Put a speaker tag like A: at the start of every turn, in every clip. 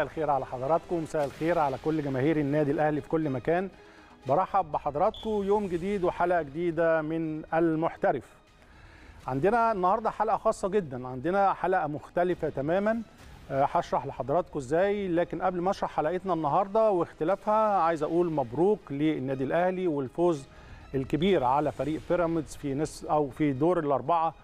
A: مساء الخير على حضراتكم مساء الخير على كل جماهير النادي الاهلي في كل مكان برحب بحضراتكم يوم جديد وحلقه جديده من المحترف عندنا النهارده حلقه خاصه جدا عندنا حلقه مختلفه تماما آه، هشرح لحضراتكم ازاي لكن قبل ما اشرح حلقتنا النهارده واختلافها عايز اقول مبروك للنادي الاهلي والفوز الكبير على فريق بيراميدز في نس او في دور الاربعه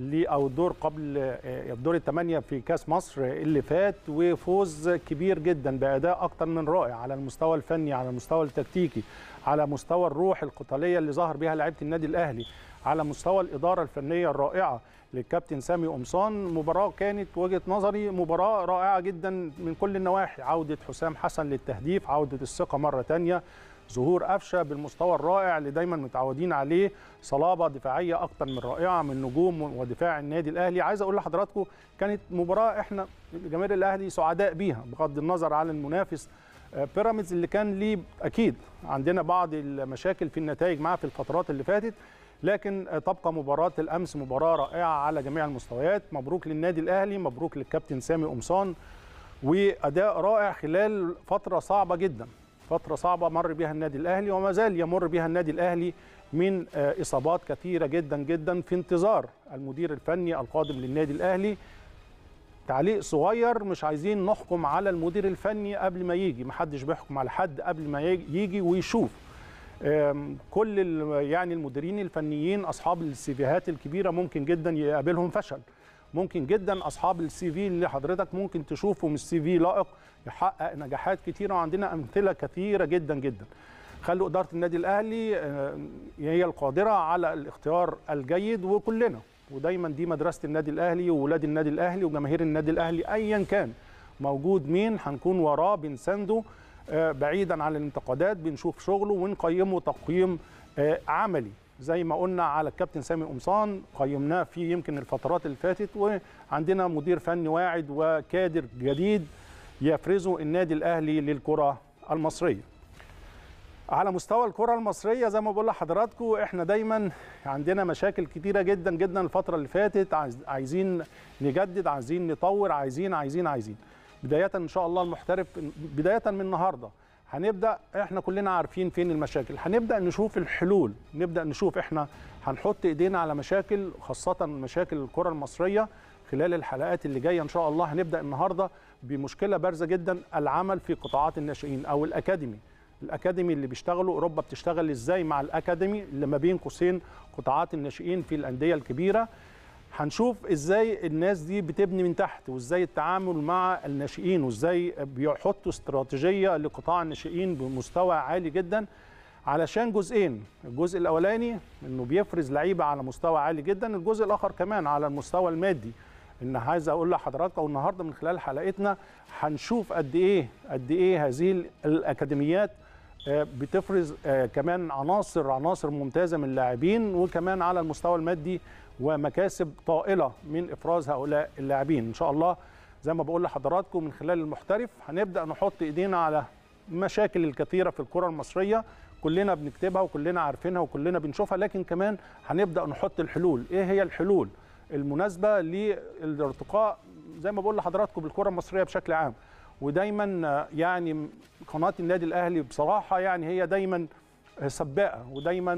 A: اللي او الدور قبل آه، الدور الثمانيه في كاس مصر اللي فات وفوز كبير جدا باداء اكثر من رائع على المستوى الفني على المستوى التكتيكي على مستوى الروح القتاليه اللي ظهر بها لعيبه النادي الاهلي على مستوى الاداره الفنيه الرائعه للكابتن سامي قمصان مباراه كانت وجهه نظري مباراه رائعه جدا من كل النواحي عوده حسام حسن للتهديف عوده الثقه مره ثانيه ظهور قفشه بالمستوى الرائع اللي دايما متعودين عليه صلابه دفاعيه اكتر من رائعه من نجوم ودفاع النادي الاهلي عايز اقول لحضراتكم كانت مباراه احنا جماهير الاهلي سعداء بيها بغض النظر عن المنافس آه، بيراميدز اللي كان ليه اكيد عندنا بعض المشاكل في النتائج معاه في الفترات اللي فاتت لكن آه، تبقى مباراه الامس مباراه رائعه على جميع المستويات مبروك للنادي الاهلي مبروك للكابتن سامي قمصان واداء رائع خلال فتره صعبه جدا فتره صعبه مر بها النادي الاهلي وما زال يمر بها النادي الاهلي من آه، اصابات كثيره جدا جدا في انتظار المدير الفني القادم للنادي الاهلي تعليق صغير مش عايزين نحكم على المدير الفني قبل ما يجي محدش بيحكم على حد قبل ما يجي ويشوف كل يعني المديرين الفنيين اصحاب السيفيهات الكبيره ممكن جدا يقابلهم فشل ممكن جدا اصحاب السي في اللي حضرتك ممكن تشوفه مش سي في لائق يحقق نجاحات كثيره وعندنا امثله كثيره جدا جدا خلوا اداره النادي الاهلي آه، هي القادره على الاختيار الجيد وكلنا ودايما دي مدرسه النادي الاهلي وولاد النادي الاهلي وجماهير النادي الاهلي ايا كان موجود مين هنكون وراه بنسنده آه، بعيدا عن الانتقادات بنشوف شغله ونقيمه تقييم آه، عملي زي ما قلنا على الكابتن سامي قمصان قيمناه في يمكن الفترات اللي فاتت وعندنا مدير فني واعد وكادر جديد يفرزه النادي الاهلي للكره المصريه. على مستوى الكره المصريه زي ما بقول لحضراتكم احنا دايما عندنا مشاكل كتيره جدا جدا الفتره اللي فاتت عايزين نجدد عايزين نطور عايزين عايزين عايزين بدايه ان شاء الله المحترف بدايه من النهارده هنبدا احنا كلنا عارفين فين المشاكل هنبدا نشوف الحلول نبدا نشوف احنا هنحط ايدينا على مشاكل خاصه مشاكل الكره المصريه خلال الحلقات اللي جايه ان شاء الله هنبدا النهارده بمشكله بارزه جدا العمل في قطاعات الناشئين او الاكاديمي الاكاديمي اللي بيشتغلوا اوروبا بتشتغل ازاي مع الاكاديمي اللي ما بين قوسين قطاعات الناشئين في الانديه الكبيره هنشوف ازاي الناس دي بتبني من تحت وازاي التعامل مع الناشئين وازاي بيحطوا استراتيجيه لقطاع الناشئين بمستوى عالي جدا علشان جزئين الجزء الاولاني انه بيفرز لعيبه على مستوى عالي جدا الجزء الاخر كمان على المستوى المادي ان عايز اقول لحضراتكم النهارده من خلال حلقتنا هنشوف قد ايه قد ايه هذه الاكاديميات آه، بتفرز آه، كمان عناصر عناصر ممتازه من اللاعبين وكمان على المستوى المادي ومكاسب طائله من افراز هؤلاء اللاعبين ان شاء الله زي ما بقول لحضراتكم من خلال المحترف هنبدا نحط ايدينا على مشاكل الكثيره في الكره المصريه كلنا بنكتبها وكلنا عارفينها وكلنا بنشوفها لكن كمان هنبدا نحط الحلول ايه هي الحلول المناسبه للارتقاء زي ما بقول لحضراتكم بالكره المصريه بشكل عام ودايما يعني قناه النادي الاهلي بصراحه يعني هي دايما سباقه ودايما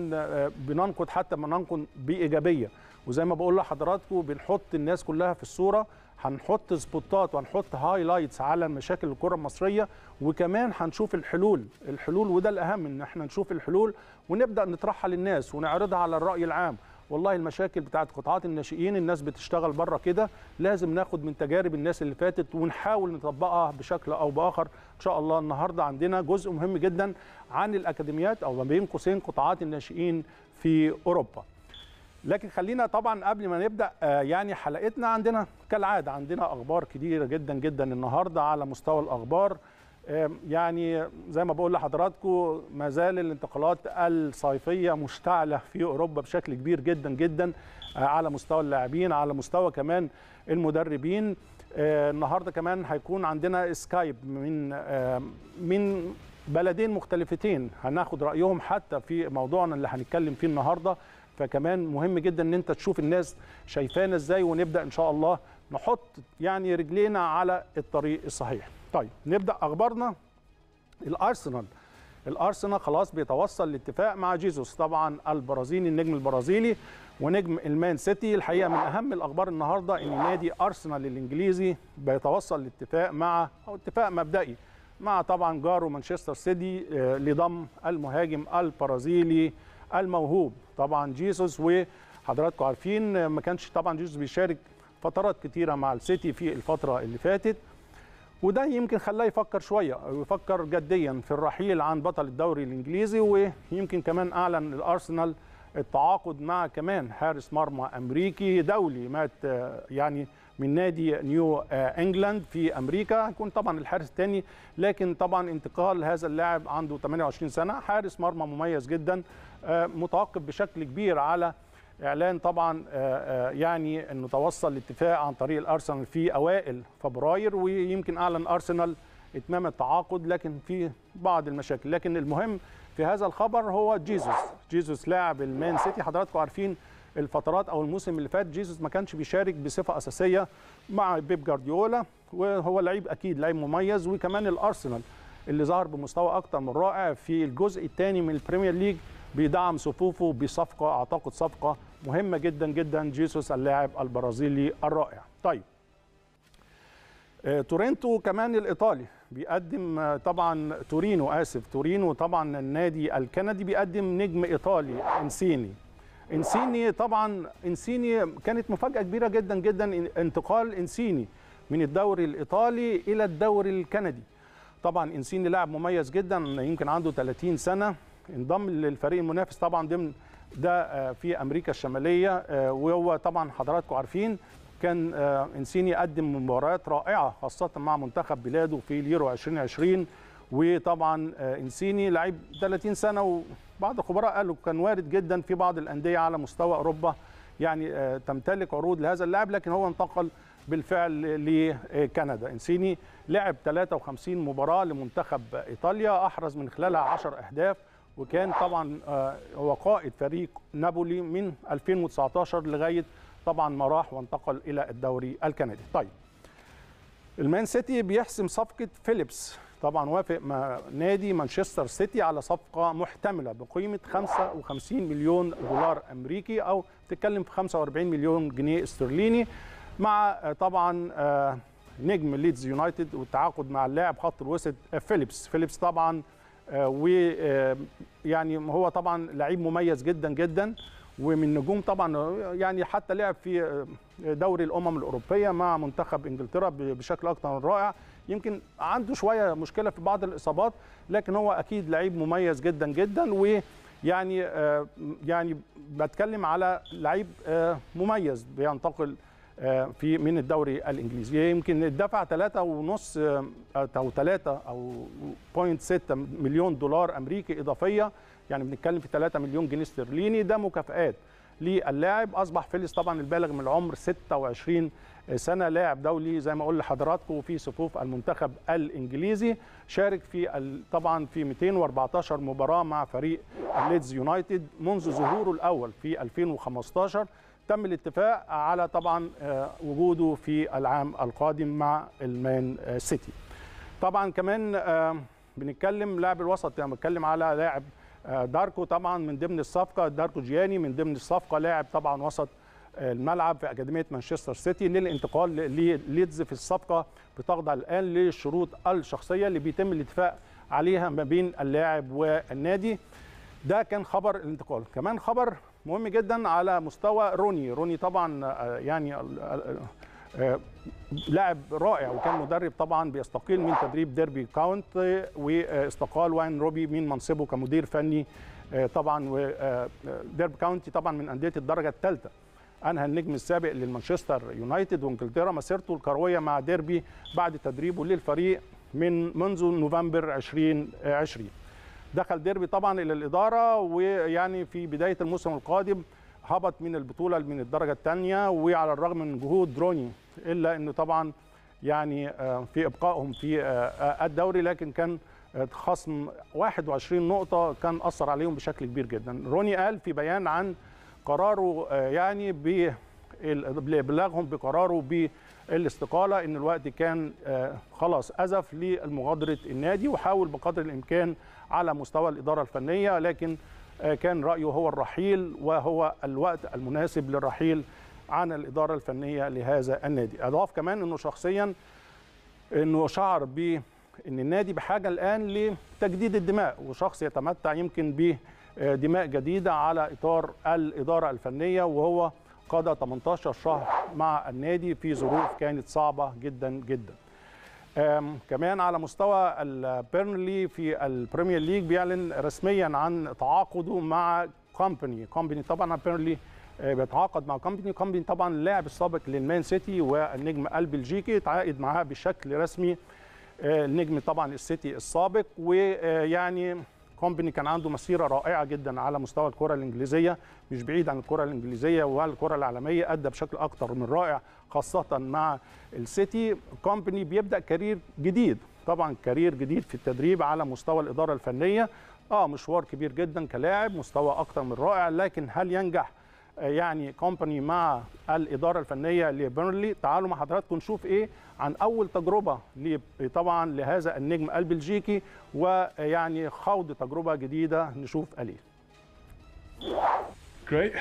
A: بننقد حتى ما ننقد بايجابيه وزي ما بقول لحضراتكم بنحط الناس كلها في الصوره هنحط سبوتات وهنحط هايلايتس على مشاكل الكره المصريه وكمان هنشوف الحلول الحلول وده الاهم ان احنا نشوف الحلول ونبدا نطرحها للناس ونعرضها على الراي العام والله المشاكل بتاعت قطاعات الناشئين الناس بتشتغل بره كده لازم ناخد من تجارب الناس اللي فاتت ونحاول نطبقها بشكل او باخر ان شاء الله النهارده عندنا جزء مهم جدا عن الاكاديميات او ما بين قوسين قطاعات الناشئين في اوروبا لكن خلينا طبعا قبل ما نبدا آه، يعني حلقتنا عندنا كالعاده عندنا اخبار كتيره جدا جدا النهارده على مستوى الاخبار آه، يعني زي ما بقول لحضراتكم ما زال الانتقالات الصيفيه مشتعله في اوروبا بشكل كبير جدا جدا آه، على مستوى اللاعبين على مستوى كمان المدربين النهارده كمان هيكون عندنا سكايب من من بلدين مختلفتين هناخد رايهم حتى في موضوعنا اللي هنتكلم فيه النهارده فكمان مهم جدا ان انت تشوف الناس شايفانا ازاي ونبدا ان شاء الله نحط يعني رجلينا على الطريق الصحيح طيب نبدا اخبارنا الارسنال الارسنال خلاص بيتوصل لاتفاق مع جيزوس طبعا البرازيلي النجم البرازيلي ونجم المان سيتي الحقيقه من اهم الاخبار النهارده ان نادي ارسنال الانجليزي بيتوصل لاتفاق مع او اتفاق مبدئي مع طبعا جاره مانشستر سيتي آه، لضم المهاجم البرازيلي الموهوب طبعا جيسوس وحضراتكم عارفين ما كانش طبعا جيسوس بيشارك فترات كتيره مع السيتي في الفتره اللي فاتت وده يمكن خلاه يفكر شويه ويفكر جديا في الرحيل عن بطل الدوري الانجليزي ويمكن كمان اعلن الارسنال التعاقد مع كمان حارس مرمى امريكي دولي مات يعني من نادي نيو انجلاند في امريكا هيكون طبعا الحارس الثاني لكن طبعا انتقال هذا اللاعب عنده 28 سنه حارس مرمى مميز جدا آه، متوقف بشكل كبير على اعلان طبعا آه، آه، يعني انه توصل لاتفاق عن طريق الارسنال في اوائل فبراير ويمكن اعلن ارسنال اتمام التعاقد لكن في بعض المشاكل لكن المهم في هذا الخبر هو جيسوس جيسوس لاعب المان سيتي حضراتكم عارفين الفترات او الموسم اللي فات جيسوس ما كانش بيشارك بصفه اساسيه مع بيب جارديولا وهو لعيب اكيد لعيب مميز وكمان الارسنال اللي ظهر بمستوى اكتر من رائع في الجزء الثاني من البريمير ليج بيدعم صفوفه بصفقه اعتقد صفقه مهمه جدا جدا جيسوس اللاعب البرازيلي الرائع. طيب آه، تورينتو كمان الايطالي بيقدم آه، طبعا تورينو اسف تورينو طبعا النادي الكندي بيقدم نجم ايطالي انسيني انسيني طبعا انسيني كانت مفاجاه كبيره جدا جدا انتقال انسيني من الدوري الايطالي الى الدوري الكندي طبعا انسيني لاعب مميز جدا يمكن عنده 30 سنه انضم للفريق المنافس طبعا ضمن ده آه، في امريكا الشماليه آه، وهو طبعا حضراتكم عارفين كان آه، انسيني قدم مباريات رائعه خاصه مع منتخب بلاده في اليورو 2020 وطبعا انسيني لعيب 30 سنه وبعض الخبراء قالوا كان وارد جدا في بعض الانديه على مستوى اوروبا يعني تمتلك عروض لهذا اللاعب لكن هو انتقل بالفعل لكندا انسيني لعب 53 مباراه لمنتخب ايطاليا احرز من خلالها 10 اهداف وكان طبعا آه، هو قائد فريق نابولي من 2019 لغايه طبعا ما راح وانتقل الى الدوري الكندي طيب المان سيتي بيحسم صفقه فيليبس طبعا وافق نادي مانشستر سيتي على صفقه محتمله بقيمه 55 مليون دولار امريكي او بتتكلم في 45 مليون جنيه استرليني مع آه، طبعا آه، نجم ليدز يونايتد والتعاقد مع اللاعب خط الوسط فيليبس فيليبس طبعا آه، ويعني آه، هو طبعا لعيب مميز جدا جدا ومن نجوم طبعا يعني حتى لعب في آه، دوري الامم الاوروبيه مع منتخب انجلترا بشكل اكثر من رائع يمكن عنده شويه مشكله في بعض الاصابات لكن هو اكيد لعيب مميز جدا جدا ويعني يعني بتكلم على لعيب مميز بينتقل آه، في من الدوري الانجليزي يمكن اتدفع 3.5 آه، او 3 او 0.6 مليون دولار امريكي اضافيه يعني بنتكلم في 3 مليون جنيه استرليني ده مكافئات للاعب اصبح فيليس طبعا البالغ من العمر 26 سنه لاعب دولي زي ما اقول لحضراتكم في صفوف المنتخب الانجليزي شارك في طبعا في 214 مباراه مع فريق ليدز يونايتد منذ ظهوره الاول في 2015 تم الاتفاق على طبعا آه، وجوده في العام القادم مع المان آه، سيتي طبعا كمان آه، بنتكلم لاعب الوسط يعني بنتكلم على لاعب داركو طبعا من ضمن الصفقه داركو جياني من ضمن الصفقه لاعب طبعا وسط الملعب في اكاديميه مانشستر سيتي للانتقال لليدز في الصفقه بتخضع الان للشروط الشخصيه اللي بيتم الاتفاق عليها ما بين اللاعب والنادي ده كان خبر الانتقال كمان خبر مهم جدا على مستوى روني روني طبعا آه، يعني آه، آه، لاعب رائع وكان مدرب طبعا بيستقيل من تدريب ديربي كاونتي واستقال واين روبي من منصبه كمدير فني طبعا وديربي كاونتي طبعا من انديه الدرجه الثالثه انهى النجم السابق للمانشستر يونايتد وانجلترا مسيرته الكرويه مع ديربي بعد تدريبه للفريق من منذ نوفمبر 2020 دخل ديربي طبعا الى الاداره ويعني في بدايه الموسم القادم هبط من البطوله من الدرجه الثانيه وعلى الرغم من جهود روني الا انه طبعا يعني آه، في ابقائهم في آه، آه، الدوري لكن كان خصم 21 نقطه كان اثر عليهم بشكل كبير جدا روني قال في بيان عن قراره يعني بابلاغهم بقراره بالاستقاله ان الوقت كان خلاص ازف لمغادره النادي وحاول بقدر الامكان على مستوى الإدارة الفنية لكن آه، كان رأيه هو الرحيل وهو الوقت المناسب للرحيل عن الإدارة الفنية لهذا النادي أضاف كمان أنه شخصيا أنه شعر ب أن النادي بحاجة الآن لتجديد الدماء وشخص يتمتع يمكن بدماء آه، جديدة على إطار الإدارة الفنية وهو قضى 18 شهر مع النادي في ظروف كانت صعبة جدا جدا كمان على مستوى البيرنلي في البريمير ليج بيعلن رسميا عن تعاقده مع كومباني كومباني طبعا بيرنلي آه، بيتعاقد مع كومباني كومباني طبعا اللاعب السابق للمان سيتي والنجم البلجيكي تعاقد معاه بشكل رسمي آه، النجم طبعا السيتي السابق ويعني كومباني كان عنده مسيره رائعه جدا على مستوى الكره الانجليزيه مش بعيد عن الكره الانجليزيه والكره العالميه ادى بشكل اكتر من رائع خاصه مع السيتي كومباني بيبدا كارير جديد طبعا كارير جديد في التدريب على مستوى الاداره الفنيه اه مشوار كبير جدا كلاعب مستوى اكتر من رائع لكن هل ينجح يعني كومباني مع الاداره الفنيه لبيرنلي تعالوا مع حضراتكم نشوف ايه عن اول تجربه طبعا لهذا النجم البلجيكي ويعني خوض تجربه جديده نشوف اليه Great.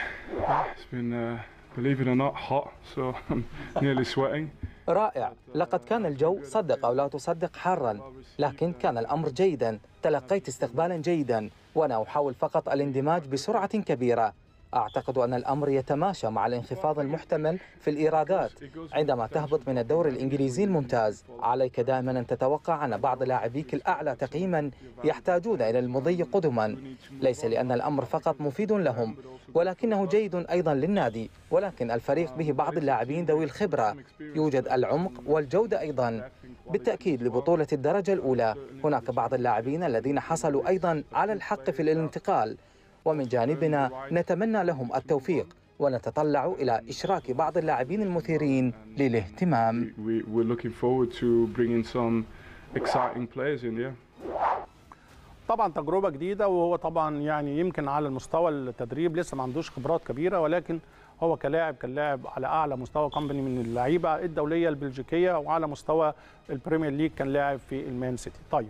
A: It's been, uh, believe it or not, hot, so I'm nearly sweating. رائع لقد كان الجو
B: صدق أو لا تصدق حارا لكن كان الأمر جيدا تلقيت استقبالا جيدا وأنا أحاول فقط الاندماج بسرعة كبيرة أعتقد أن الأمر يتماشى مع الانخفاض المحتمل في الإيرادات عندما تهبط من الدوري الإنجليزي الممتاز عليك دائما أن تتوقع أن بعض لاعبيك الأعلى تقييما يحتاجون إلى المضي قدما ليس لأن الأمر فقط مفيد لهم ولكنه جيد أيضا للنادي ولكن الفريق به بعض اللاعبين ذوي الخبرة يوجد العمق والجودة أيضا بالتأكيد لبطولة الدرجة الأولى هناك بعض اللاعبين الذين حصلوا أيضا على الحق في الانتقال ومن جانبنا نتمنى لهم التوفيق ونتطلع
A: إلى إشراك بعض اللاعبين المثيرين للاهتمام طبعا تجربه جديده وهو طبعا يعني يمكن على المستوى التدريب لسه ما عندوش خبرات كبيره ولكن هو كلاعب كان لاعب على اعلى مستوى كومباني من اللعيبه الدوليه البلجيكيه وعلى مستوى البريمير ليج كان لاعب في المان سيتي طيب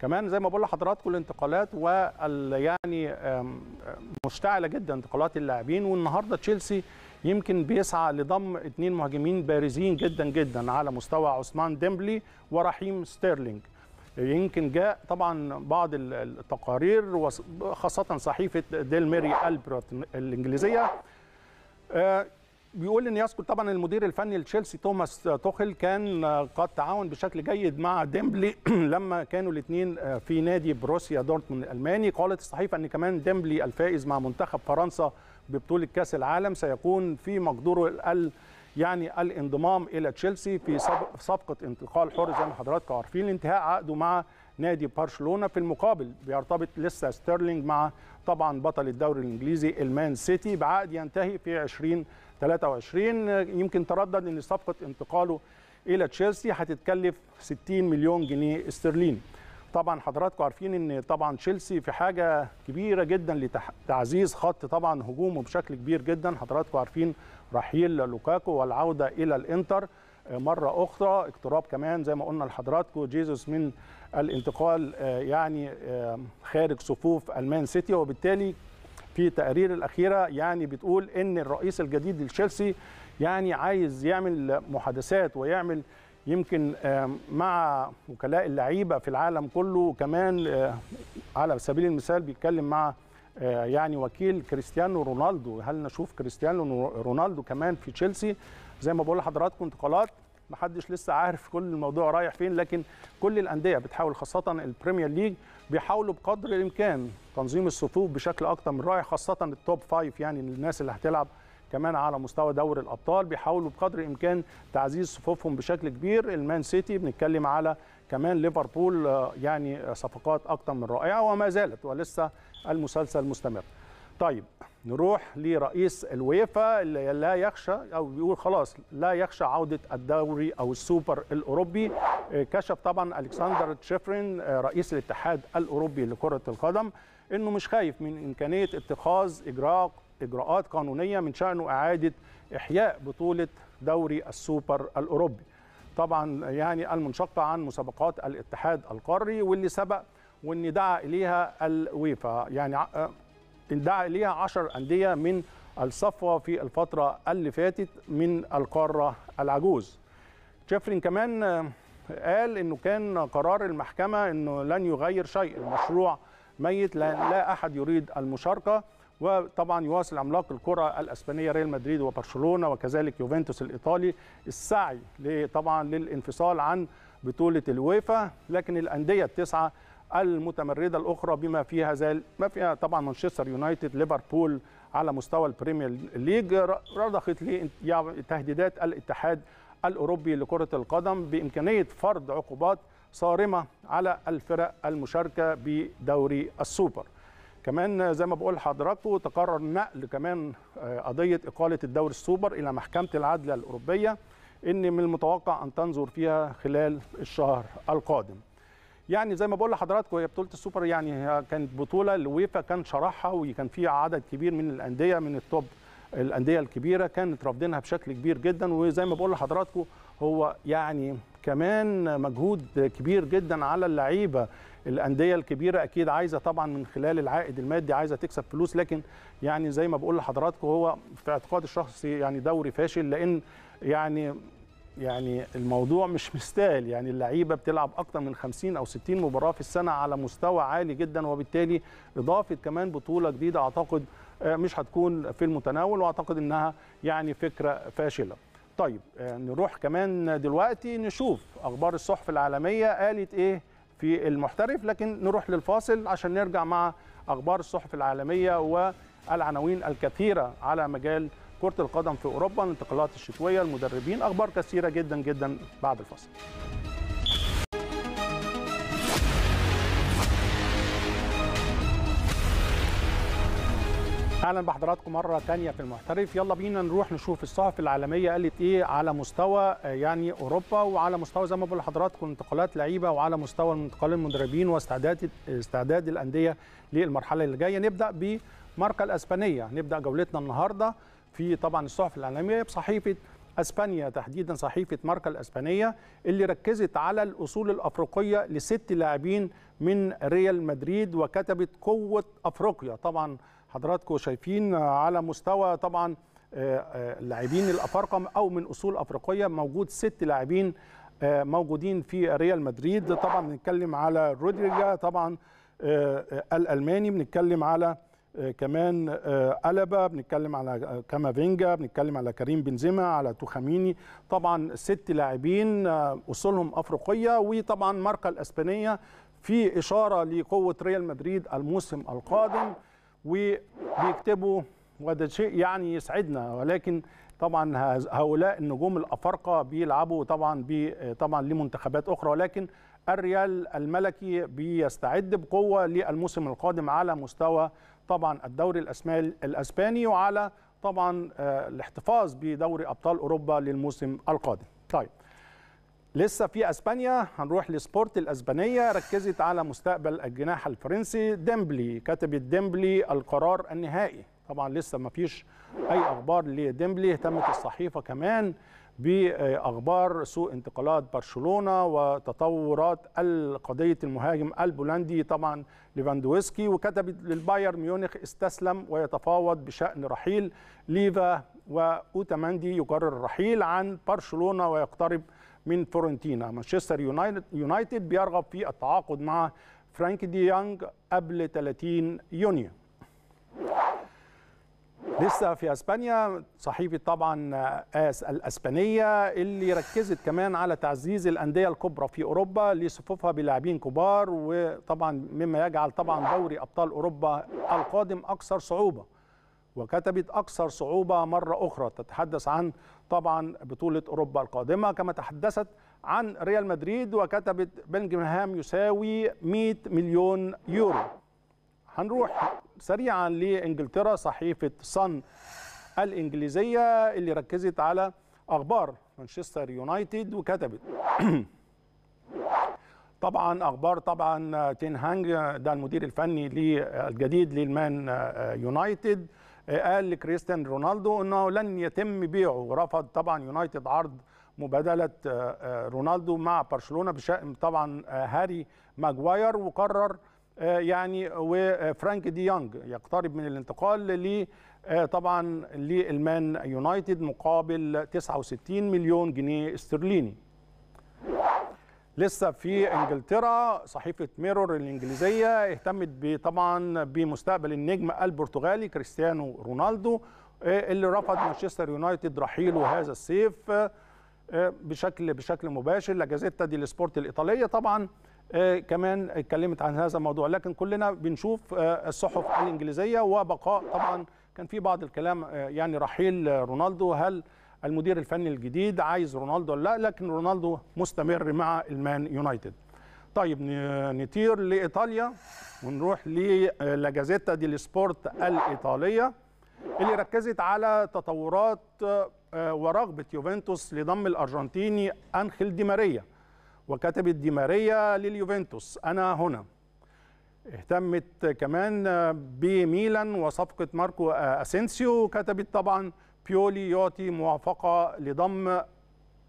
A: كمان زي ما بقول لحضراتكم الانتقالات وال يعني يعني مشتعله جدا انتقالات اللاعبين والنهارده تشيلسي يمكن بيسعى لضم اثنين مهاجمين بارزين جدا جدا على مستوى عثمان ديمبلي ورحيم ستيرلينج يمكن جاء طبعا بعض التقارير خاصه صحيفه ديل ميري البرت الانجليزيه آه، بيقول ان يذكر طبعا المدير الفني لتشيلسي توماس توخل كان قد تعاون بشكل جيد مع ديمبلي لما كانوا الاثنين آه، في نادي بروسيا دورتموند الالماني قالت الصحيفه ان كمان ديمبلي الفائز مع منتخب فرنسا ببطوله كاس العالم سيكون في مقدوره ال يعني الانضمام الى تشيلسي في صفقه انتقال حر زي ما حضراتكم عارفين لانتهاء عقده مع نادي برشلونه في المقابل بيرتبط لسه ستيرلينج مع طبعا بطل الدوري الانجليزي المان سيتي بعقد ينتهي في 20 23 يمكن تردد ان صفقه انتقاله الى تشيلسي هتتكلف 60 مليون جنيه استرليني طبعا حضراتكم عارفين ان طبعا تشيلسي في حاجه كبيره جدا لتعزيز خط طبعا هجومه بشكل كبير جدا حضراتكم عارفين رحيل لوكاكو والعوده الى الانتر آه، مره اخرى اقتراب كمان زي ما قلنا لحضراتكم جيزوس من الانتقال آه، يعني آه، خارج صفوف المان سيتي وبالتالي في تقارير الأخيرة يعني بتقول إن الرئيس الجديد لتشيلسي يعني عايز يعمل محادثات ويعمل يمكن آه، مع وكلاء اللعيبة في العالم كله وكمان آه، على سبيل المثال بيتكلم مع آه، يعني وكيل كريستيانو رونالدو هل نشوف كريستيانو رونالدو كمان في تشيلسي زي ما بقول لحضراتكم انتقالات محدش لسه عارف كل الموضوع رايح فين لكن كل الانديه بتحاول خاصه البريمير ليج بيحاولوا بقدر الامكان تنظيم الصفوف بشكل اكتر من رائع خاصه التوب فايف يعني الناس اللي هتلعب كمان على مستوى دوري الابطال بيحاولوا بقدر الامكان تعزيز صفوفهم بشكل كبير المان سيتي بنتكلم على كمان ليفربول آه، يعني صفقات اكتر من رائعه وما زالت ولسه المسلسل مستمر طيب نروح لرئيس الويفا اللي لا يخشى او بيقول خلاص لا يخشى عوده الدوري او السوبر الاوروبي آه، كشف طبعا الكسندر تشيفرين آه، رئيس الاتحاد الاوروبي لكره القدم انه مش خايف من امكانيه اتخاذ اجراء اجراءات قانونيه من شانه اعاده احياء بطوله دوري السوبر الاوروبي طبعا يعني المنشقه عن مسابقات الاتحاد القاري واللي سبق وان دعا اليها الويفا يعني آه، دعا ليها 10 أندية من الصفوة في الفترة اللي فاتت من القارة العجوز جيفرين كمان آه، قال انه كان قرار المحكمة انه لن يغير شيء المشروع ميت لا احد يريد المشاركة وطبعا يواصل عملاق الكرة الاسبانية ريال مدريد وبرشلونة وكذلك يوفنتوس الايطالي السعي طبعا للانفصال عن بطولة الويفا لكن الاندية التسعة المتمرده الاخرى بما فيها زال ما فيها طبعا مانشستر يونايتد ليفربول على مستوى البريمير ليج رضخت تهديدات الاتحاد الاوروبي لكره القدم بامكانيه فرض عقوبات صارمه على الفرق المشاركه بدوري السوبر. كمان زي ما بقول لحضراتكم تقرر نقل كمان آه، قضيه اقاله الدوري السوبر الى محكمه العدل الاوروبيه ان من المتوقع ان تنظر فيها خلال الشهر القادم. يعني زي ما بقول لحضراتكم هي بطوله السوبر يعني هي كانت بطوله الويفا كان شرحها وكان فيها عدد كبير من الانديه من التوب الانديه الكبيره كانت رافضينها بشكل كبير جدا وزي ما بقول لحضراتكم هو يعني كمان مجهود كبير جدا على اللعيبه الانديه الكبيره اكيد عايزه طبعا من خلال العائد المادي عايزه تكسب فلوس لكن يعني زي ما بقول لحضراتكم هو في اعتقادي الشخصي يعني دوري فاشل لان يعني يعني الموضوع مش مستاهل يعني اللعيبه بتلعب اكتر من 50 او 60 مباراه في السنه على مستوى عالي جدا وبالتالي اضافه كمان بطوله جديده اعتقد آه، مش هتكون في المتناول واعتقد انها يعني فكره فاشله طيب آه، نروح كمان دلوقتي نشوف اخبار الصحف العالميه قالت ايه في المحترف لكن نروح للفاصل عشان نرجع مع اخبار الصحف العالميه والعناوين الكثيره على مجال كرة القدم في أوروبا الانتقالات الشتوية المدربين أخبار كثيرة جدا جدا بعد الفصل اهلا بحضراتكم مره ثانيه في المحترف يلا بينا نروح نشوف الصحف العالميه قالت ايه على مستوى يعني اوروبا وعلى مستوى زي ما بقول لحضراتكم انتقالات لعيبه وعلى مستوى انتقال المدربين واستعداد استعداد الانديه للمرحله اللي جايه نبدا بماركا الاسبانيه نبدا جولتنا النهارده في طبعا الصحف الاعلاميه بصحيفه اسبانيا تحديدا صحيفه ماركا الاسبانيه اللي ركزت على الاصول الافريقيه لست لاعبين من ريال مدريد وكتبت قوه افريقيا طبعا حضراتكم شايفين على مستوى طبعا آه، آه، اللاعبين الافارقه او من اصول افريقيه موجود ست لاعبين آه، موجودين في ريال مدريد طبعا بنتكلم على رودريجا طبعا الالماني بنتكلم على آه، كمان قلبة آه، بنتكلم على آه، كامافينجا بنتكلم على كريم بنزيما على توخاميني طبعا ست لاعبين اصولهم افريقيه وطبعا ماركا الاسبانيه في اشاره لقوه ريال مدريد الموسم القادم وبيكتبوا وده شيء يعني يسعدنا ولكن طبعا هؤلاء النجوم الافارقه بيلعبوا طبعا بي طبعا لمنتخبات اخرى ولكن الريال الملكي بيستعد بقوه للموسم القادم على مستوى طبعا الدوري الاسباني وعلى طبعا آه، الاحتفاظ بدوري ابطال اوروبا للموسم القادم طيب لسه في اسبانيا هنروح لسبورت الاسبانيه ركزت على مستقبل الجناح الفرنسي ديمبلي كتبت ديمبلي القرار النهائي طبعا لسه ما فيش اي اخبار لديمبلي اهتمت الصحيفه كمان باخبار سوء انتقالات برشلونه وتطورات قضيه المهاجم البولندي طبعا ليفاندويسكي وكتبت للبايرن ميونخ استسلم ويتفاوض بشان رحيل ليفا واوتاماندي يقرر الرحيل عن برشلونه ويقترب من فورنتينا مانشستر يونايتد بيرغب في التعاقد مع فرانك دي يونغ قبل 30 يونيو لسه في اسبانيا صحيفه طبعا اس الاسبانيه اللي ركزت كمان على تعزيز الانديه الكبرى في اوروبا لصفوفها بلاعبين كبار وطبعا مما يجعل طبعا دوري ابطال اوروبا القادم اكثر صعوبه وكتبت اكثر صعوبه مره اخرى تتحدث عن طبعا بطوله اوروبا القادمه كما تحدثت عن ريال مدريد وكتبت بنجمهام يساوي 100 مليون يورو هنروح سريعا لانجلترا صحيفه صن الانجليزيه اللي ركزت على اخبار مانشستر يونايتد وكتبت طبعا اخبار طبعا تين هانج ده المدير الفني الجديد للمان يونايتد قال لكريستيان رونالدو انه لن يتم بيعه رفض طبعا يونايتد عرض مبادله آه، آه، رونالدو مع برشلونه بشان طبعا آه، هاري ماجواير وقرر آه، يعني وفرانك آه، دي يونج يقترب من الانتقال ل آه، طبعا للمان يونايتد مقابل 69 مليون جنيه استرليني لسه في انجلترا صحيفه ميرور الانجليزيه اهتمت طبعا بمستقبل النجم البرتغالي كريستيانو رونالدو اللي رفض مانشستر يونايتد رحيله هذا الصيف بشكل بشكل مباشر لجازيتا دي سبورت الايطاليه طبعا آه، كمان اتكلمت عن هذا الموضوع لكن كلنا بنشوف آه، الصحف الانجليزيه وبقاء طبعا كان في بعض الكلام آه، يعني رحيل رونالدو هل المدير الفني الجديد عايز رونالدو ولا لا لكن رونالدو مستمر مع المان يونايتد طيب نطير لايطاليا ونروح للاجازيتا دي السبورت الايطاليه اللي ركزت على تطورات ورغبه يوفنتوس لضم الارجنتيني انخيل دي ماريا وكتبت دي ماريا لليوفنتوس أنا هنا اهتمت كمان بميلان وصفقة ماركو أسينسيو كتبت طبعا بيولي يعطي موافقة لضم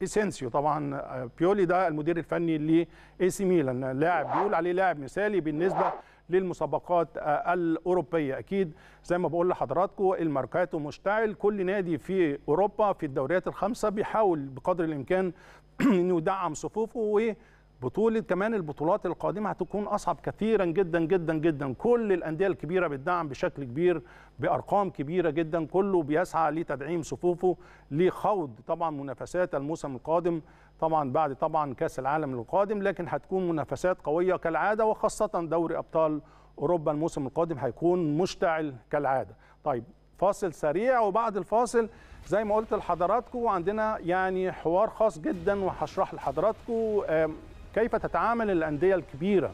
A: اسينسيو طبعا بيولي ده المدير الفني لايسي ميلان لاعب بيقول عليه لاعب مثالي بالنسبه للمسابقات الاوروبيه اكيد زي ما بقول لحضراتكم الماركات مشتعل كل نادي في اوروبا في الدوريات الخمسه بيحاول بقدر الامكان انه يدعم صفوفه وبطوله كمان البطولات القادمه هتكون اصعب كثيرا جدا جدا جدا كل الانديه الكبيره بتدعم بشكل كبير بارقام كبيره جدا كله بيسعى لتدعيم صفوفه لخوض طبعا منافسات الموسم القادم طبعا بعد طبعا كاس العالم القادم لكن هتكون منافسات قويه كالعاده وخاصه دوري ابطال اوروبا الموسم القادم هيكون مشتعل كالعاده طيب فاصل سريع وبعد الفاصل زي ما قلت لحضراتكم عندنا يعني حوار خاص جدا وهشرح لحضراتكم كيف تتعامل الانديه الكبيره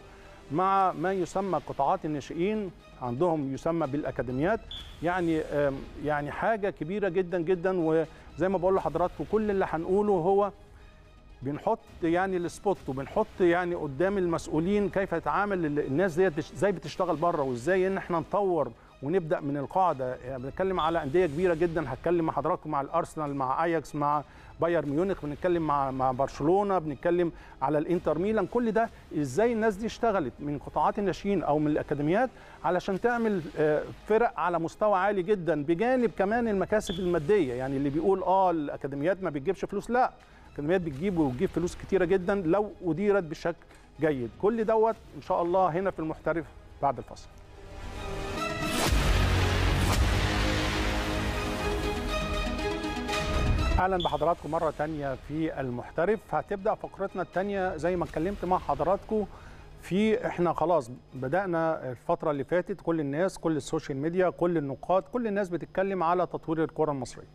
A: مع ما يسمى قطاعات الناشئين عندهم يسمى بالاكاديميات يعني يعني حاجه كبيره جدا جدا وزي ما بقول لحضراتكم كل اللي هنقوله هو بنحط يعني السبوت وبنحط يعني قدام المسؤولين كيف يتعامل الناس ديت ازاي بتشتغل بره وازاي ان احنا نطور ونبدا من القاعده يعني بنتكلم على انديه كبيره جدا هتكلم مع حضراتكم مع الارسنال مع اياكس مع بايرن ميونخ بنتكلم مع مع برشلونه بنتكلم على الانتر ميلان كل ده ازاي الناس دي اشتغلت من قطاعات الناشئين او من الاكاديميات علشان تعمل آه، فرق على مستوى عالي جدا بجانب كمان المكاسب الماديه يعني اللي بيقول اه الاكاديميات ما بتجيبش فلوس لا الاكاديميات بتجيب وبتجيب فلوس كتيره جدا لو اديرت بشكل جيد كل دوت ان شاء الله هنا في المحترف بعد الفصل اهلا بحضراتكم مره تانية في المحترف هتبدا فقرتنا التانية زي ما اتكلمت مع حضراتكم في احنا خلاص بدانا الفتره اللي فاتت كل الناس كل السوشيال ميديا كل النقاد كل الناس بتتكلم على تطوير الكره المصريه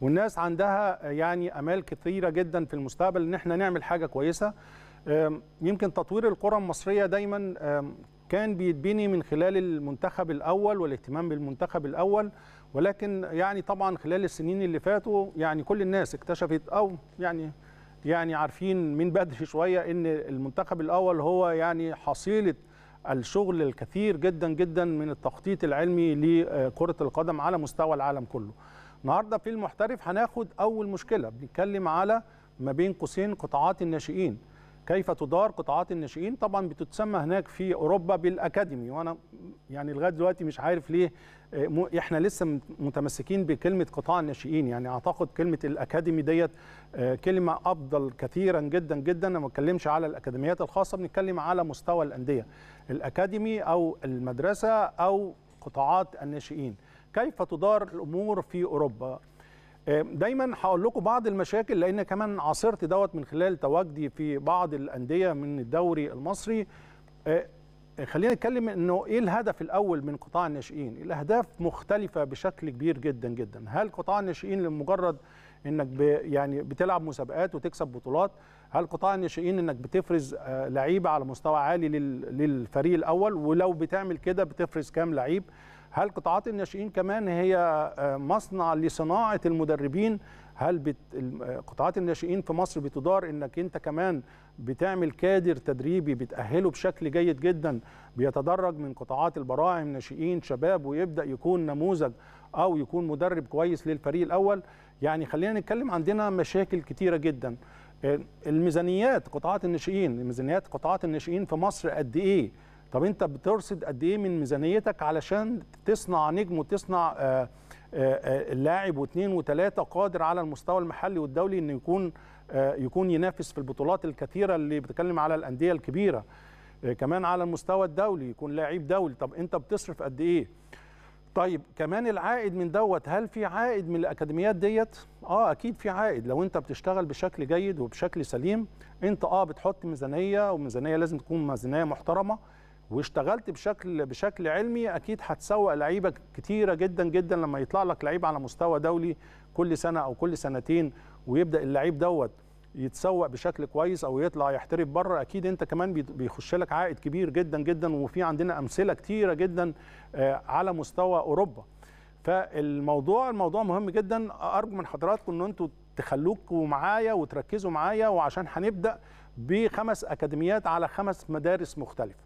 A: والناس عندها يعني امال كثيره جدا في المستقبل ان احنا نعمل حاجه كويسه يمكن تطوير الكره المصريه دايما كان بيتبني من خلال المنتخب الاول والاهتمام بالمنتخب الاول ولكن يعني طبعا خلال السنين اللي فاتوا يعني كل الناس اكتشفت او يعني يعني عارفين من بدري شويه ان المنتخب الاول هو يعني حصيله الشغل الكثير جدا جدا من التخطيط العلمي لكره القدم على مستوى العالم كله. النهارده في المحترف هناخد اول مشكله بنتكلم على ما بين قوسين قطاعات الناشئين. كيف تدار قطاعات الناشئين طبعا بتتسمى هناك في اوروبا بالاكاديمي وانا يعني لغايه دلوقتي مش عارف ليه احنا لسه متمسكين بكلمه قطاع الناشئين يعني اعتقد كلمه الاكاديمي ديت آه، كلمه افضل كثيرا جدا جدا انا ما بتكلمش على الاكاديميات الخاصه بنتكلم على مستوى الانديه الاكاديمي او المدرسه او قطاعات الناشئين كيف تدار الامور في اوروبا آه، دايما هقول لكم بعض المشاكل لان كمان عاصرت دوت من خلال تواجدي في بعض الانديه من الدوري المصري آه، خلينا نتكلم انه ايه الهدف الاول من قطاع الناشئين الاهداف مختلفه بشكل كبير جدا جدا هل قطاع الناشئين لمجرد انك ب يعني بتلعب مسابقات وتكسب بطولات هل قطاع الناشئين انك بتفرز آه، لعيبه على مستوى عالي للفريق الاول ولو بتعمل كده بتفرز كام لعيب هل قطاعات الناشئين كمان هي آه، مصنع لصناعه المدربين هل بت... قطاعات الناشئين في مصر بتدار انك انت كمان بتعمل كادر تدريبي بتاهله بشكل جيد جدا بيتدرج من قطاعات البراعم ناشئين شباب ويبدا يكون نموذج او يكون مدرب كويس للفريق الاول يعني خلينا نتكلم عندنا مشاكل كتيره جدا آه، الميزانيات قطاعات الناشئين ميزانيات قطاعات الناشئين في مصر قد ايه طب انت بترصد قد ايه من ميزانيتك علشان تصنع نجم وتصنع آه، آه، آه، لاعب واثنين وثلاثه قادر على المستوى المحلي والدولي انه يكون يكون ينافس في البطولات الكثيره اللي بتكلم على الانديه الكبيره كمان على المستوى الدولي يكون لعيب دولي طب انت بتصرف قد ايه طيب كمان العائد من دوت هل في عائد من الاكاديميات ديت اه اكيد في عائد لو انت بتشتغل بشكل جيد وبشكل سليم انت اه بتحط ميزانيه وميزانيه لازم تكون ميزانيه محترمه واشتغلت بشكل بشكل علمي اكيد هتسوق لعيبه كتيره جدا جدا لما يطلع لك لعيب على مستوى دولي كل سنه او كل سنتين ويبدا اللعيب دوت يتسوق بشكل كويس او يطلع يحترف بره اكيد انت كمان بيخش لك عائد كبير جدا جدا وفي عندنا امثله كتيره جدا آه، على مستوى اوروبا فالموضوع الموضوع مهم جدا ارجو من حضراتكم ان انتم تخلوكوا معايا وتركزوا معايا وعشان هنبدا بخمس اكاديميات على خمس مدارس مختلفه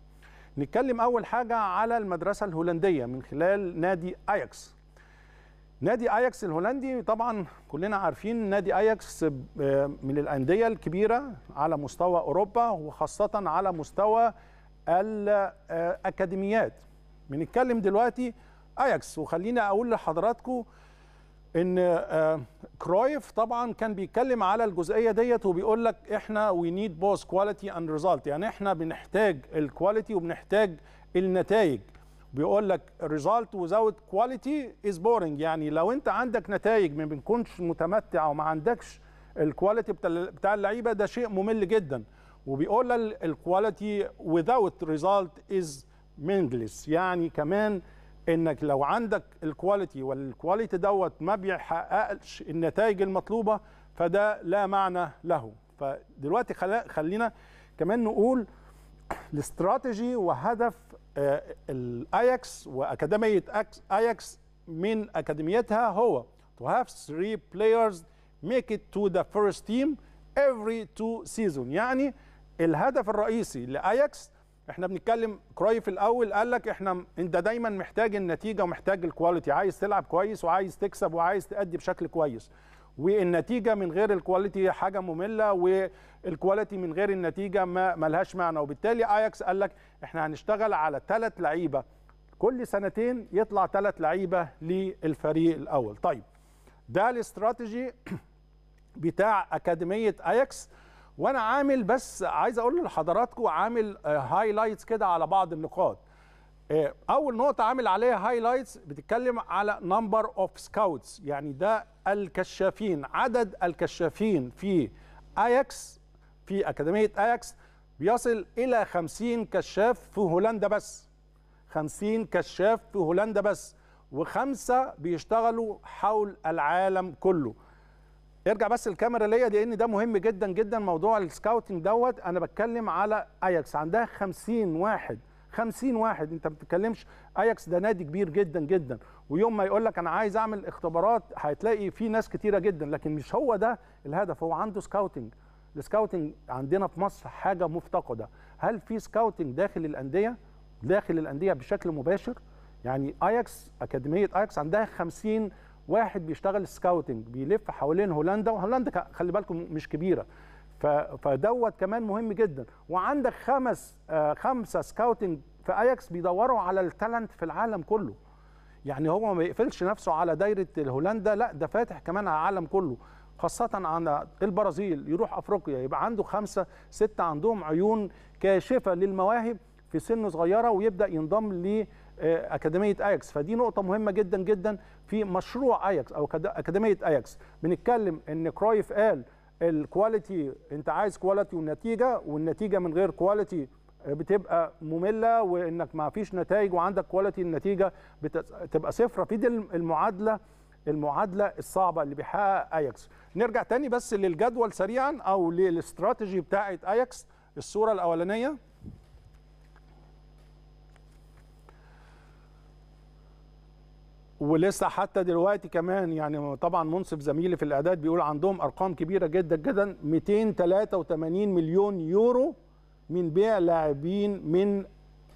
A: نتكلم أول حاجة على المدرسة الهولندية من خلال نادي أياكس نادي أياكس الهولندي طبعا كلنا عارفين نادي أياكس من الأندية الكبيرة على مستوى أوروبا وخاصة على مستوى الأكاديميات بنتكلم دلوقتي أياكس وخليني أقول لحضراتكم ان آه، كرويف طبعا كان بيتكلم على الجزئيه ديت وبيقول لك احنا وي نيد بوث كواليتي اند ريزلت يعني احنا بنحتاج الكواليتي وبنحتاج النتائج بيقول لك ريزلت وزاوت كواليتي از بورنج يعني لو انت عندك نتائج ما بنكونش متمتع وما عندكش الكواليتي بتاع اللعيبه ده شيء ممل جدا وبيقول لك الكواليتي without ريزالت از مينجلس يعني كمان انك لو عندك الكواليتي والكواليتي دوت ما بيحققش النتائج المطلوبه فده لا معنى له فدلوقتي خلينا كمان نقول الاستراتيجي وهدف آه، الاياكس واكاديميه اياكس من اكاديميتها هو to have three players make it to the first team every two season يعني الهدف الرئيسي لاياكس احنا بنتكلم كرايف الاول قال لك احنا انت دايما محتاج النتيجه ومحتاج الكواليتي عايز تلعب كويس وعايز تكسب وعايز تأدي بشكل كويس والنتيجه من غير الكواليتي حاجه ممله والكواليتي من غير النتيجه ما ملهاش معنى وبالتالي اياكس قال لك احنا هنشتغل على ثلاث لعيبه كل سنتين يطلع ثلاث لعيبه للفريق الاول طيب ده الاستراتيجي بتاع اكاديميه اياكس وانا عامل بس عايز اقول لحضراتكم عامل هايلايتس آه، كده على بعض النقاط آه، اول نقطه عامل عليها هايلايتس بتتكلم على نمبر اوف سكاوتس يعني ده الكشافين عدد الكشافين في اياكس في اكاديميه اياكس بيصل الى 50 كشاف في هولندا بس 50 كشاف في هولندا بس وخمسه بيشتغلوا حول العالم كله ارجع بس الكاميرا ليا لان ده مهم جدا جدا موضوع السكاوتنج دوت انا بتكلم على اياكس عندها 50 واحد 50 واحد انت ما بتتكلمش اياكس ده نادي كبير جدا جدا ويوم ما يقول لك انا عايز اعمل اختبارات هتلاقي في ناس كتيره جدا لكن مش هو ده الهدف هو عنده سكاوتنج السكاوتنج عندنا في مصر حاجه مفتقده هل في سكاوتنج داخل الانديه داخل الانديه بشكل مباشر يعني اياكس اكاديميه اياكس عندها 50 واحد بيشتغل سكاوتنج بيلف حوالين هولندا وهولندا خلي بالكم مش كبيره فدوت كمان مهم جدا وعندك خمس آه، خمسه سكاوتنج في اياكس بيدوروا على التالنت في العالم كله يعني هو ما يقفلش نفسه على دايره هولندا لا ده فاتح كمان على العالم كله خاصة عن البرازيل يروح أفريقيا يبقى عنده خمسة ستة عندهم عيون كاشفة للمواهب في سن صغيرة ويبدأ ينضم آه، اكاديميه اياكس فدي نقطه مهمه جدا جدا في مشروع اياكس او اكاديميه اياكس بنتكلم ان كرايف قال الكواليتي انت عايز كواليتي ونتيجه والنتيجه من غير كواليتي آه، بتبقى ممله وانك ما فيش نتائج وعندك كواليتي النتيجه بتبقى صفر دي المعادله المعادله الصعبه اللي بيحققها اياكس نرجع تاني بس للجدول سريعا او للاستراتيجي بتاعه اياكس الصوره الاولانيه ولسه حتى دلوقتي كمان يعني طبعا منصف زميلي في الاعداد بيقول عندهم ارقام كبيره جدا جدا 283 مليون يورو من بيع لاعبين من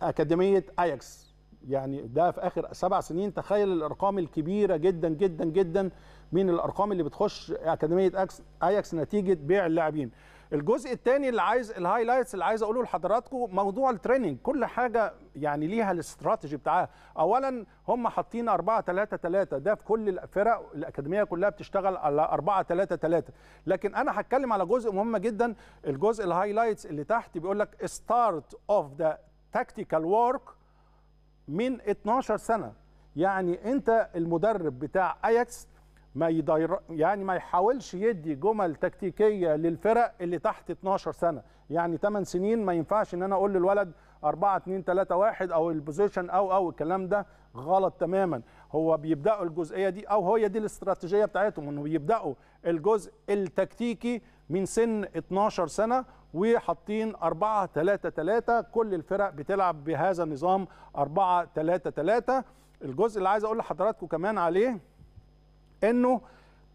A: اكاديميه اياكس يعني ده في اخر سبع سنين تخيل الارقام الكبيره جدا جدا جدا من الارقام اللي بتخش اكاديميه اياكس نتيجه بيع اللاعبين الجزء الثاني اللي عايز الهايلايتس اللي عايز اقوله لحضراتكم موضوع التريننج كل حاجه يعني ليها الاستراتيجي بتاعها اولا هم حاطين 4 3 3 ده في كل الفرق الاكاديميه كلها بتشتغل على 4 3 3 لكن انا هتكلم على جزء مهم جدا الجزء الهايلايتس اللي تحت بيقول لك ستارت اوف ذا تاكتيكال ورك من 12 سنه يعني انت المدرب بتاع اياكس ما يدير يعني ما يحاولش يدي جمل تكتيكيه للفرق اللي تحت 12 سنه يعني 8 سنين ما ينفعش ان انا اقول للولد 4 2 3 1 او البوزيشن او او الكلام ده غلط تماما هو بيبداوا الجزئيه دي او هي دي الاستراتيجيه بتاعتهم انه بيبداوا الجزء التكتيكي من سن 12 سنه وحاطين 4 3 3 كل الفرق بتلعب بهذا النظام 4 3 3 الجزء اللي عايز اقول لحضراتكم كمان عليه انه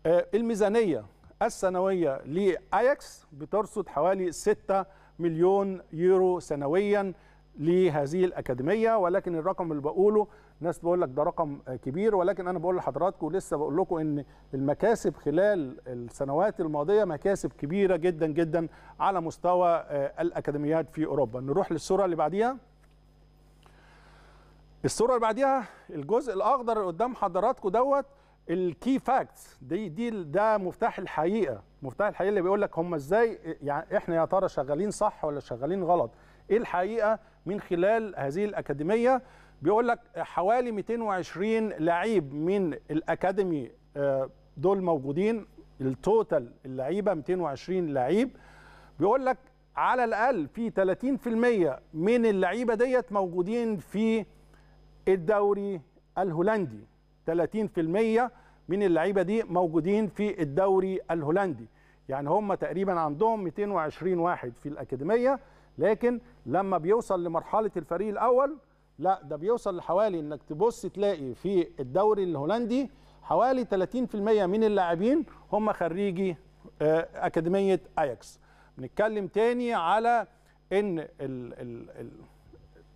A: آه، الميزانيه السنويه لاياكس بترصد حوالي 6 مليون يورو سنويا لهذه الاكاديميه ولكن الرقم اللي بقوله ناس بقول لك ده رقم آه، كبير ولكن انا بقول لحضراتكم لسه بقول لكم ان المكاسب خلال السنوات الماضيه مكاسب كبيره جدا جدا على مستوى آه، الاكاديميات في اوروبا نروح للصوره اللي بعديها الصوره اللي بعديها الجزء الاخضر اللي قدام حضراتكم دوت الكي فاكتس دي دي ده مفتاح الحقيقه مفتاح الحقيقه اللي بيقول لك هم ازاي يعني احنا يا ترى شغالين صح ولا شغالين غلط ايه الحقيقه من خلال هذه الاكاديميه بيقول لك حوالي 220 لعيب من الاكاديمي آه، دول موجودين التوتال اللعيبه 220 لعيب بيقول لك على الاقل في 30% من اللعيبه ديت موجودين في الدوري الهولندي 30% من اللعيبه دي موجودين في الدوري الهولندي يعني هم تقريبا عندهم 220 واحد في الاكاديميه لكن لما بيوصل لمرحله الفريق الاول لا ده بيوصل لحوالي انك تبص تلاقي في الدوري الهولندي حوالي 30% من اللاعبين هم خريجي آه، اكاديميه اياكس بنتكلم تاني على ان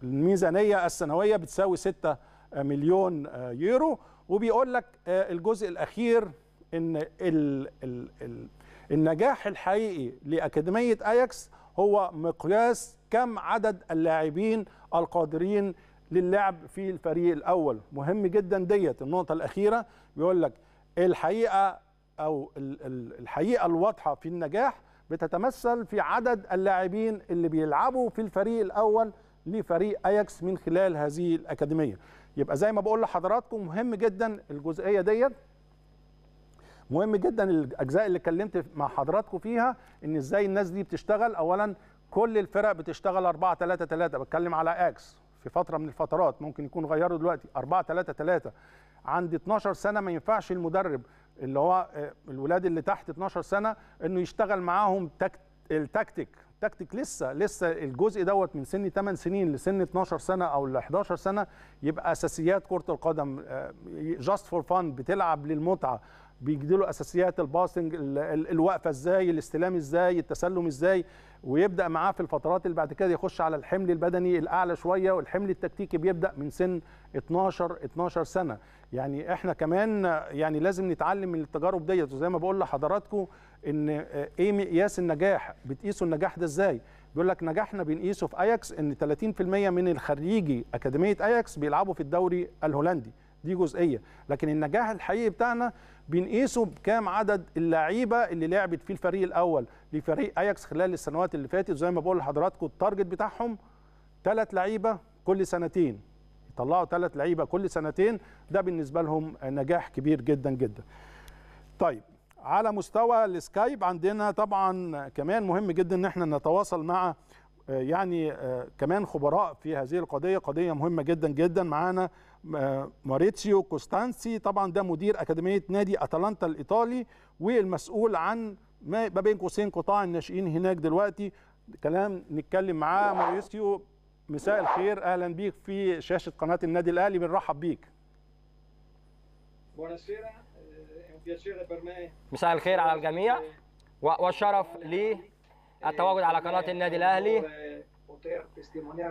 A: الميزانيه السنويه بتساوي 6 مليون آه، يورو وبيقول لك آه، الجزء الاخير ان ال ال ال النجاح الحقيقي لاكاديميه اياكس هو مقياس كم عدد اللاعبين القادرين للعب في الفريق الاول مهم جدا ديت النقطه الاخيره بيقول لك الحقيقه او الحقيقه الواضحه في النجاح بتتمثل في عدد اللاعبين اللي بيلعبوا في الفريق الاول لفريق اياكس من خلال هذه الاكاديميه يبقى زي ما بقول لحضراتكم مهم جدا الجزئيه ديت مهم جدا الاجزاء اللي اتكلمت مع حضراتكم فيها ان ازاي الناس دي بتشتغل اولا كل الفرق بتشتغل 4 3 3 بتكلم على اكس في فتره من الفترات ممكن يكون غيروا دلوقتي 4 3 3 عند 12 سنه ما ينفعش المدرب اللي هو آه، الولاد اللي تحت 12 سنه انه يشتغل معاهم التكتيك تكتيك لسه لسه الجزء دوت من سن 8 سنين لسن 12 سنه او ل 11 سنه يبقى اساسيات كره القدم جاست فور فان بتلعب للمتعه له اساسيات الباسنج الوقفه ازاي الاستلام ازاي التسلم ازاي ويبدا معاه في الفترات اللي بعد كده يخش على الحمل البدني الاعلى شويه والحمل التكتيكي بيبدا من سن 12 12 سنه يعني احنا كمان يعني لازم نتعلم من التجارب ديت وزي ما بقول لحضراتكم ان آه، ايه مقياس النجاح بتقيسوا النجاح ده ازاي بيقول لك نجاحنا بنقيسه في اياكس ان 30% من الخريجي اكاديميه اياكس بيلعبوا في الدوري الهولندي دي جزئيه لكن النجاح الحقيقي بتاعنا بنقيسه بكام عدد اللعيبه اللي لعبت في الفريق الاول لفريق اياكس خلال السنوات اللي فاتت زي ما بقول لحضراتكم التارجت بتاعهم ثلاث لعيبه كل سنتين يطلعوا ثلاث لعيبه كل سنتين ده بالنسبه لهم نجاح كبير جدا جدا طيب على مستوى السكايب عندنا طبعا كمان مهم جدا ان احنا نتواصل مع آه، يعني آه، كمان خبراء في هذه القضيه قضيه مهمه جدا جدا معانا آه، ماريتسيو كوستانسي طبعا ده مدير اكاديميه نادي اتلانتا الايطالي والمسؤول عن ما بين قوسين قطاع الناشئين هناك دلوقتي كلام نتكلم معاه ماريتسيو مساء الخير اهلا بيك في شاشه قناه النادي الاهلي بنرحب بيك مساء الخير
C: على الجميع والشرف لي التواجد على قناة النادي الأهلي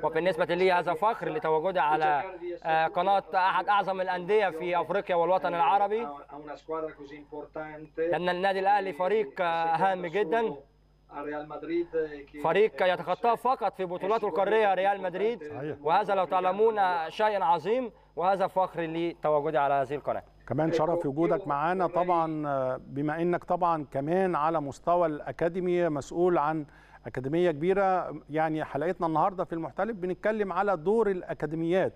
C: وبالنسبة لي هذا فخر لتواجدي على آه، قناة أحد أعظم الأندية في أفريقيا والوطن العربي لأن النادي الأهلي فريق آه، هام جدا فريق يتخطاه فقط في بطولات القارية ريال مدريد وهذا لو تعلمون شيء عظيم وهذا فخر لي تواجدي على هذه القناة
A: كمان إيه، شرف وجودك معانا طبعا بما انك طبعا كمان على مستوى الاكاديمي مسؤول عن اكاديميه كبيره يعني حلقتنا النهارده في المحتلب بنتكلم على دور الاكاديميات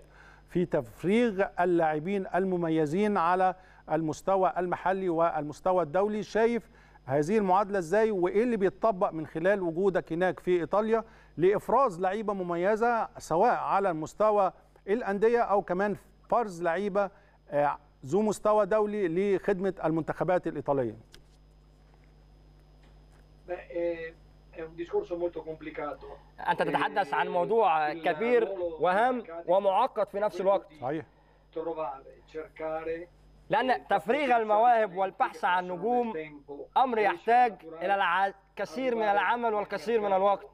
A: في تفريغ اللاعبين المميزين على المستوى المحلي والمستوى الدولي شايف هذه المعادله ازاي وايه اللي بيتطبق من خلال وجودك هناك في ايطاليا لافراز لعيبه مميزه سواء على المستوى الانديه او كمان فرز لعيبه آه، ذو مستوى دولي لخدمة المنتخبات الإيطالية
B: eh, أنت eh, تتحدث عن موضوع كبير وهام
C: ومعقد في نفس الوقت صحيح
A: لأن تفريغ
C: المواهب والبحث عن نجوم e أمر يحتاج إلى الكثير من العمل والكثير من الوقت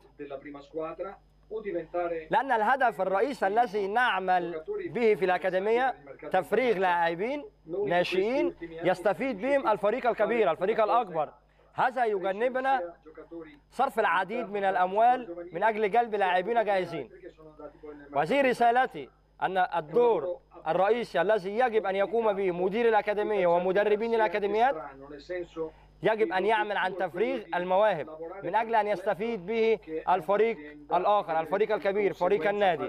C: لأن الهدف الرئيسي الذي نعمل به في الأكاديمية تفريغ لاعبين ناشئين يستفيد بهم الفريق الكبير الفريق الأكبر هذا يجنبنا صرف العديد من الأموال من أجل جلب لاعبين جاهزين وهذه رسالتي أن الدور الرئيسي الذي يجب أن يقوم به مدير الأكاديمية ومدربين الأكاديميات يجب أن يعمل عن تفريغ المواهب من أجل أن يستفيد به الفريق الآخر الفريق الكبير فريق النادي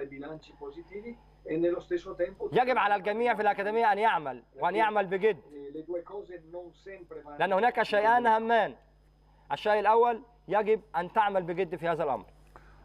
C: يجب على الجميع في الأكاديمية أن يعمل وأن يعمل بجد
B: لأن هناك شيئان
C: همان الشيء الأول يجب أن تعمل بجد في هذا الأمر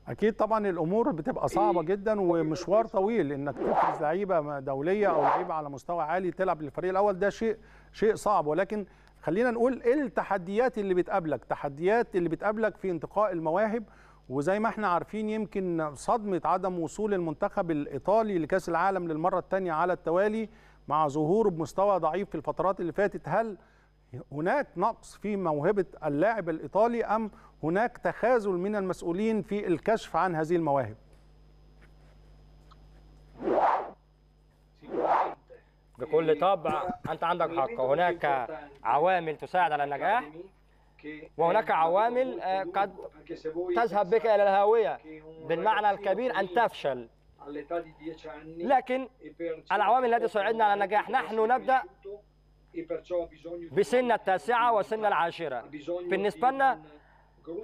A: اكيد طبعا الامور بتبقى صعبه جدا ومشوار طويل انك تفرز لعيبه دوليه او لعيبه على مستوى عالي تلعب للفريق الاول ده شيء شيء صعب ولكن خلينا نقول ايه التحديات اللي بتقابلك تحديات اللي بتقابلك في انتقاء المواهب وزي ما احنا عارفين يمكن صدمه عدم وصول المنتخب الايطالي لكاس العالم للمره الثانيه على التوالي مع ظهوره بمستوى ضعيف في الفترات اللي فاتت هل هناك نقص في موهبه اللاعب الايطالي ام هناك تخاذل من المسؤولين في الكشف عن هذه المواهب
C: بكل طبع انت عندك حق هناك عوامل تساعد على النجاح
B: وهناك عوامل آه، قد تذهب بك الى الهاويه بالمعنى الكبير ان تفشل لكن العوامل التي تساعدنا على النجاح نحن نبدا
C: بسن التاسعه وسن العاشره بالنسبه لنا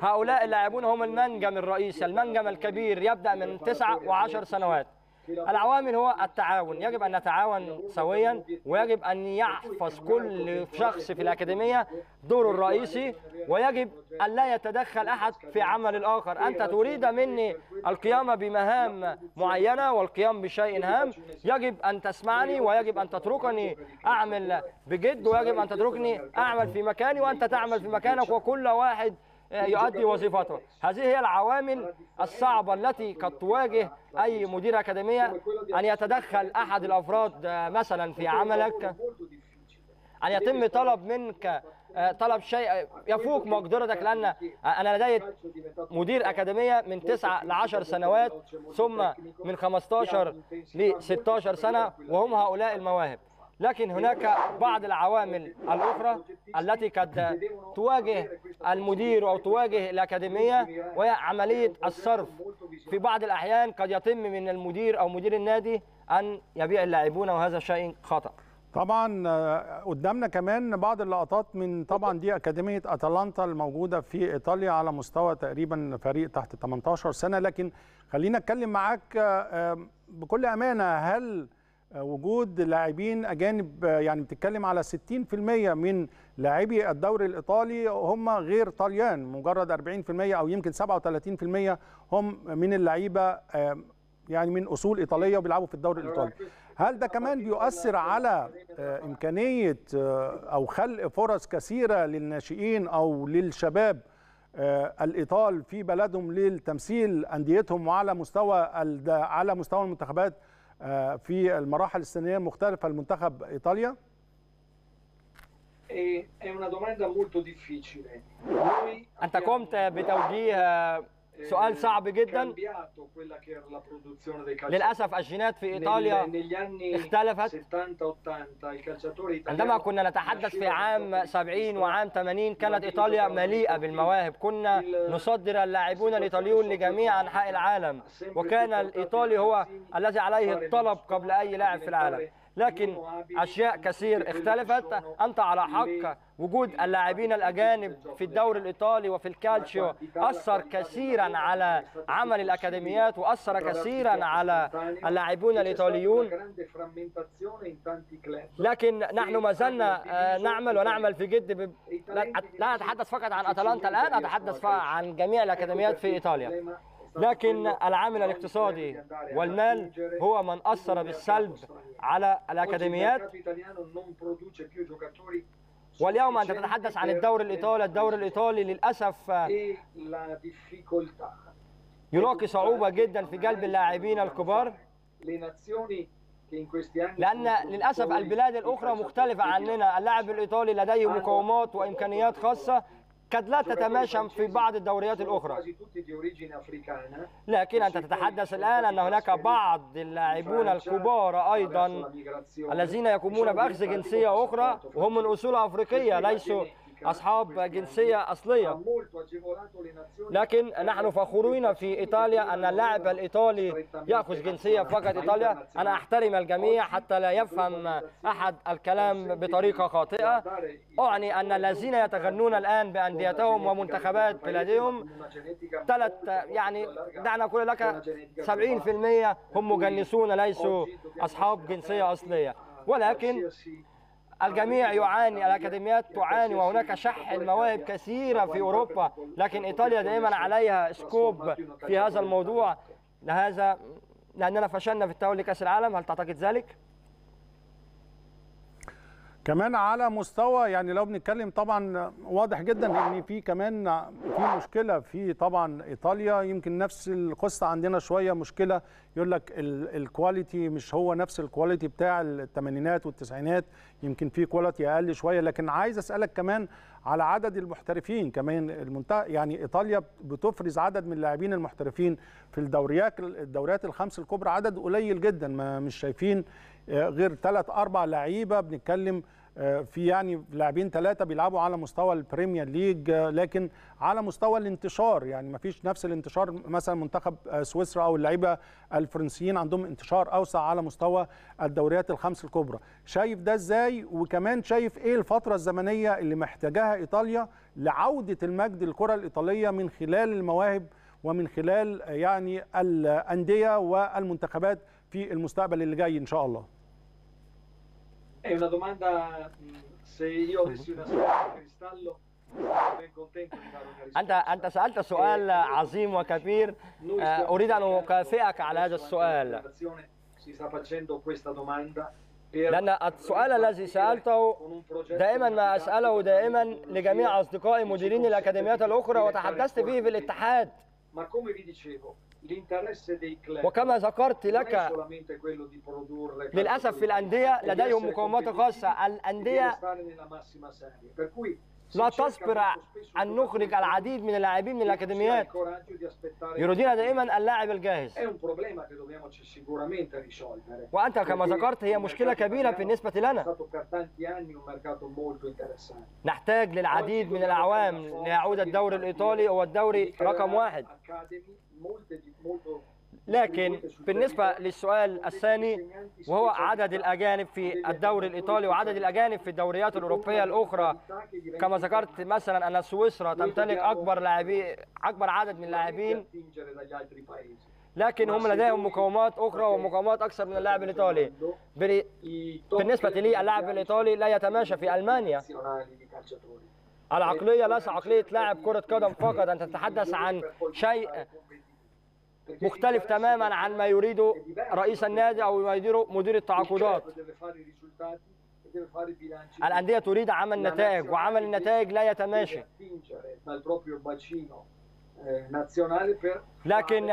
C: هؤلاء اللاعبون هم المنجم الرئيسي المنجم الكبير يبدا من تسعة وعشر سنوات العوامل هو التعاون يجب أن نتعاون سويا ويجب أن يحفظ كل شخص في الأكاديمية دوره الرئيسي ويجب أن لا يتدخل أحد في عمل الآخر أنت تريد مني القيام بمهام معينة والقيام بشيء هام يجب أن تسمعني ويجب أن تتركني أعمل بجد ويجب أن تتركني أعمل في مكاني وأنت تعمل في مكانك وكل واحد إيه، يؤدي وظيفته هذه هي العوامل الصعبة التي قد تواجه أي مدير أكاديمية أن يتدخل أحد الأفراد آه، مثلا في عملك أن يتم طلب منك آه، طلب شيء يفوق مقدرتك لأن آه، أنا لدي مدير أكاديمية من 9 ل 10 سنوات ثم من 15 ل 16 سنة وهم هؤلاء المواهب لكن هناك بعض العوامل الأخرى التي قد تواجه المدير أو تواجه الأكاديمية وهي عملية الصرف في بعض الأحيان قد يتم من المدير أو مدير النادي أن يبيع اللاعبون وهذا شيء
A: خطأ طبعا آه، قدامنا كمان بعض اللقطات من طبعا دي اكاديميه اتلانتا الموجوده في ايطاليا على مستوى تقريبا فريق تحت 18 سنه لكن خلينا اتكلم معاك آه، آه، بكل امانه هل وجود لاعبين اجانب يعني بتتكلم على 60% من لاعبي الدوري الايطالي هم غير طليان مجرد 40% او يمكن 37% هم من اللعيبه يعني من اصول ايطاليه وبيلعبوا في الدوري الايطالي هل ده كمان بيؤثر على آه، امكانيه آه، او خلق فرص كثيره للناشئين او للشباب آه، الايطال في بلدهم للتمثيل انديتهم وعلى مستوى على مستوى المنتخبات آه، في المراحل السنيه المختلفه لمنتخب ايطاليا؟
B: انت قمت بتوجيه
A: سؤال صعب جدا
B: للاسف
C: الجينات في ايطاليا اختلفت عندما كنا نتحدث في عام 70 وعام 80 كانت ايطاليا مليئه بالمواهب كنا نصدر اللاعبون الايطاليون لجميع انحاء العالم وكان الايطالي هو الذي عليه الطلب قبل اي لاعب في العالم لكن
B: أشياء كثير اختلفت
C: أنت على حق وجود اللاعبين الأجانب في الدوري الإيطالي وفي الكالتشيو أثر كثيرا على عمل الأكاديميات وأثر كثيرا على اللاعبون الإيطاليون لكن نحن ما زلنا آه، نعمل ونعمل في جد لا أتحدث فقط عن أتلانتا الآن أتحدث عن جميع الأكاديميات في إيطاليا لكن العامل الاقتصادي والمال هو من أثر بالسلب على الأكاديميات واليوم أنت تتحدث عن الدوري الإيطالي الدوري الإيطالي للأسف يلاقي صعوبة جدا في جلب اللاعبين الكبار
B: لأن للأسف البلاد الأخرى مختلفة عننا
C: اللاعب الإيطالي لديه مقومات وإمكانيات خاصة قد لا تتماشى في بعض الدوريات الأخرى
B: لكن أنت تتحدث الآن أن هناك بعض
C: اللاعبون الكبار أيضا
B: الذين يقومون بأخذ جنسية أخرى
C: وهم من أصول أفريقية ليسوا أصحاب جنسية أصلية لكن نحن فخورين في إيطاليا أن اللاعب الإيطالي يأخذ جنسية فقط إيطاليا أنا أحترم الجميع حتى لا يفهم أحد الكلام بطريقة خاطئة أعني أن الذين يتغنون الآن بأنديتهم ومنتخبات بلادهم ثلاث يعني دعنا أقول لك 70% هم مجنسون ليسوا أصحاب جنسية أصلية ولكن الجميع يعاني الأكاديميات تعاني وهناك شح المواهب كثيرة في أوروبا لكن إيطاليا دائما عليها سكوب في هذا الموضوع لهذا لأننا فشلنا في التأهل لكأس العالم هل تعتقد ذلك؟
A: كمان على مستوى يعني لو بنتكلم طبعا واضح جدا ان في كمان في مشكله في طبعا ايطاليا يمكن نفس القصه عندنا شويه مشكله يقول لك الكواليتي مش هو نفس الكواليتي بتاع الثمانينات والتسعينات يمكن في كواليتي اقل شويه لكن عايز اسالك كمان على عدد المحترفين كمان المنتهى يعني ايطاليا بتفرز عدد من اللاعبين المحترفين في الدوريات الدوريات الخمس الكبرى عدد قليل جدا ما مش شايفين آه، غير ثلاث اربع لعيبه بنتكلم آه، في يعني لاعبين ثلاثه بيلعبوا على مستوى البريمير ليج آه، لكن على مستوى الانتشار يعني ما فيش نفس الانتشار مثلا منتخب آه، سويسرا او اللعيبه الفرنسيين عندهم انتشار اوسع على مستوى الدوريات الخمس الكبرى شايف ده ازاي وكمان شايف ايه الفتره الزمنيه اللي محتاجاها ايطاليا لعوده المجد الكره الايطاليه من خلال المواهب ومن خلال يعني الانديه والمنتخبات في المستقبل اللي جاي ان شاء الله
B: È una domanda, se io avessi una sfera di cristallo
C: أنت أنت سألت سؤال عظيم وكبير أريد أن أكافئك على هذا السؤال لأن السؤال الذي سألته دائما ما أسأله دائما لجميع أصدقائي مديرين الأكاديميات الأخرى وتحدثت فيه في الاتحاد
B: وكما ذكرت لك للأسف في الأندية لديهم مقومات
C: خاصة الأندية لا تصبر أن نخرج العديد من اللاعبين من الأكاديميات
B: يريدون دائما
C: اللاعب الجاهز
B: وأنت كما ذكرت هي مشكلة كبيرة بالنسبة لنا
C: نحتاج للعديد من الأعوام ليعود الدوري الإيطالي هو الدوري رقم واحد لكن بالنسبة للسؤال الثاني وهو عدد الأجانب في الدوري الإيطالي وعدد الأجانب في الدوريات الأوروبية الأخرى كما ذكرت مثلا أن سويسرا تمتلك أكبر لاعبي أكبر عدد من اللاعبين لكن هم لديهم مقومات أخرى ومقومات أكثر من اللاعب الإيطالي بالنسبة لي اللاعب الإيطالي لا يتماشى في ألمانيا العقلية ليس عقلية لاعب كرة قدم فقط أن تتحدث عن شيء مختلف تماما عن ما يريده رئيس النادي او ما يديره مدير التعاقدات
B: الانديه تريد عمل نتائج
C: وعمل النتائج لا يتماشى
B: eh,
C: لكن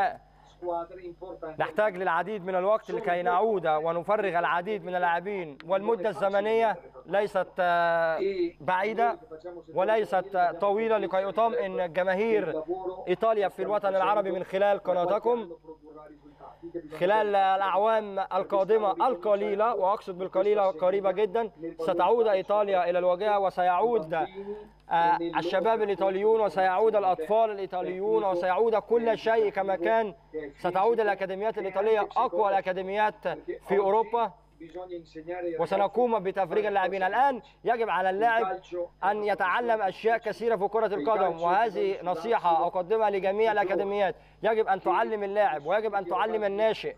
C: نحتاج للعديد من الوقت لكي نعود ونفرغ العديد من اللاعبين والمدة الزمنية ليست آه، إيه، بعيدة إيه، وليست آه، طويلة لكي أطمئن جماهير إيه، إيطاليا في الوطن العربي من خلال قناتكم خلال الأعوام القادمة القليلة وأقصد بالقليلة قريبة جدا ستعود إيطاليا إلى الواجهة وسيعود آه، الشباب الإيطاليون وسيعود الأطفال الإيطاليون وسيعود كل شيء كما كان ستعود الأكاديميات الإيطالية أقوى الأكاديميات في أوروبا
B: وسنقوم
C: بتفريغ اللاعبين الآن يجب على اللاعب أن يتعلم أشياء كثيرة في كرة القدم وهذه نصيحة أقدمها لجميع الأكاديميات يجب أن تعلم اللاعب ويجب أن تعلم الناشئ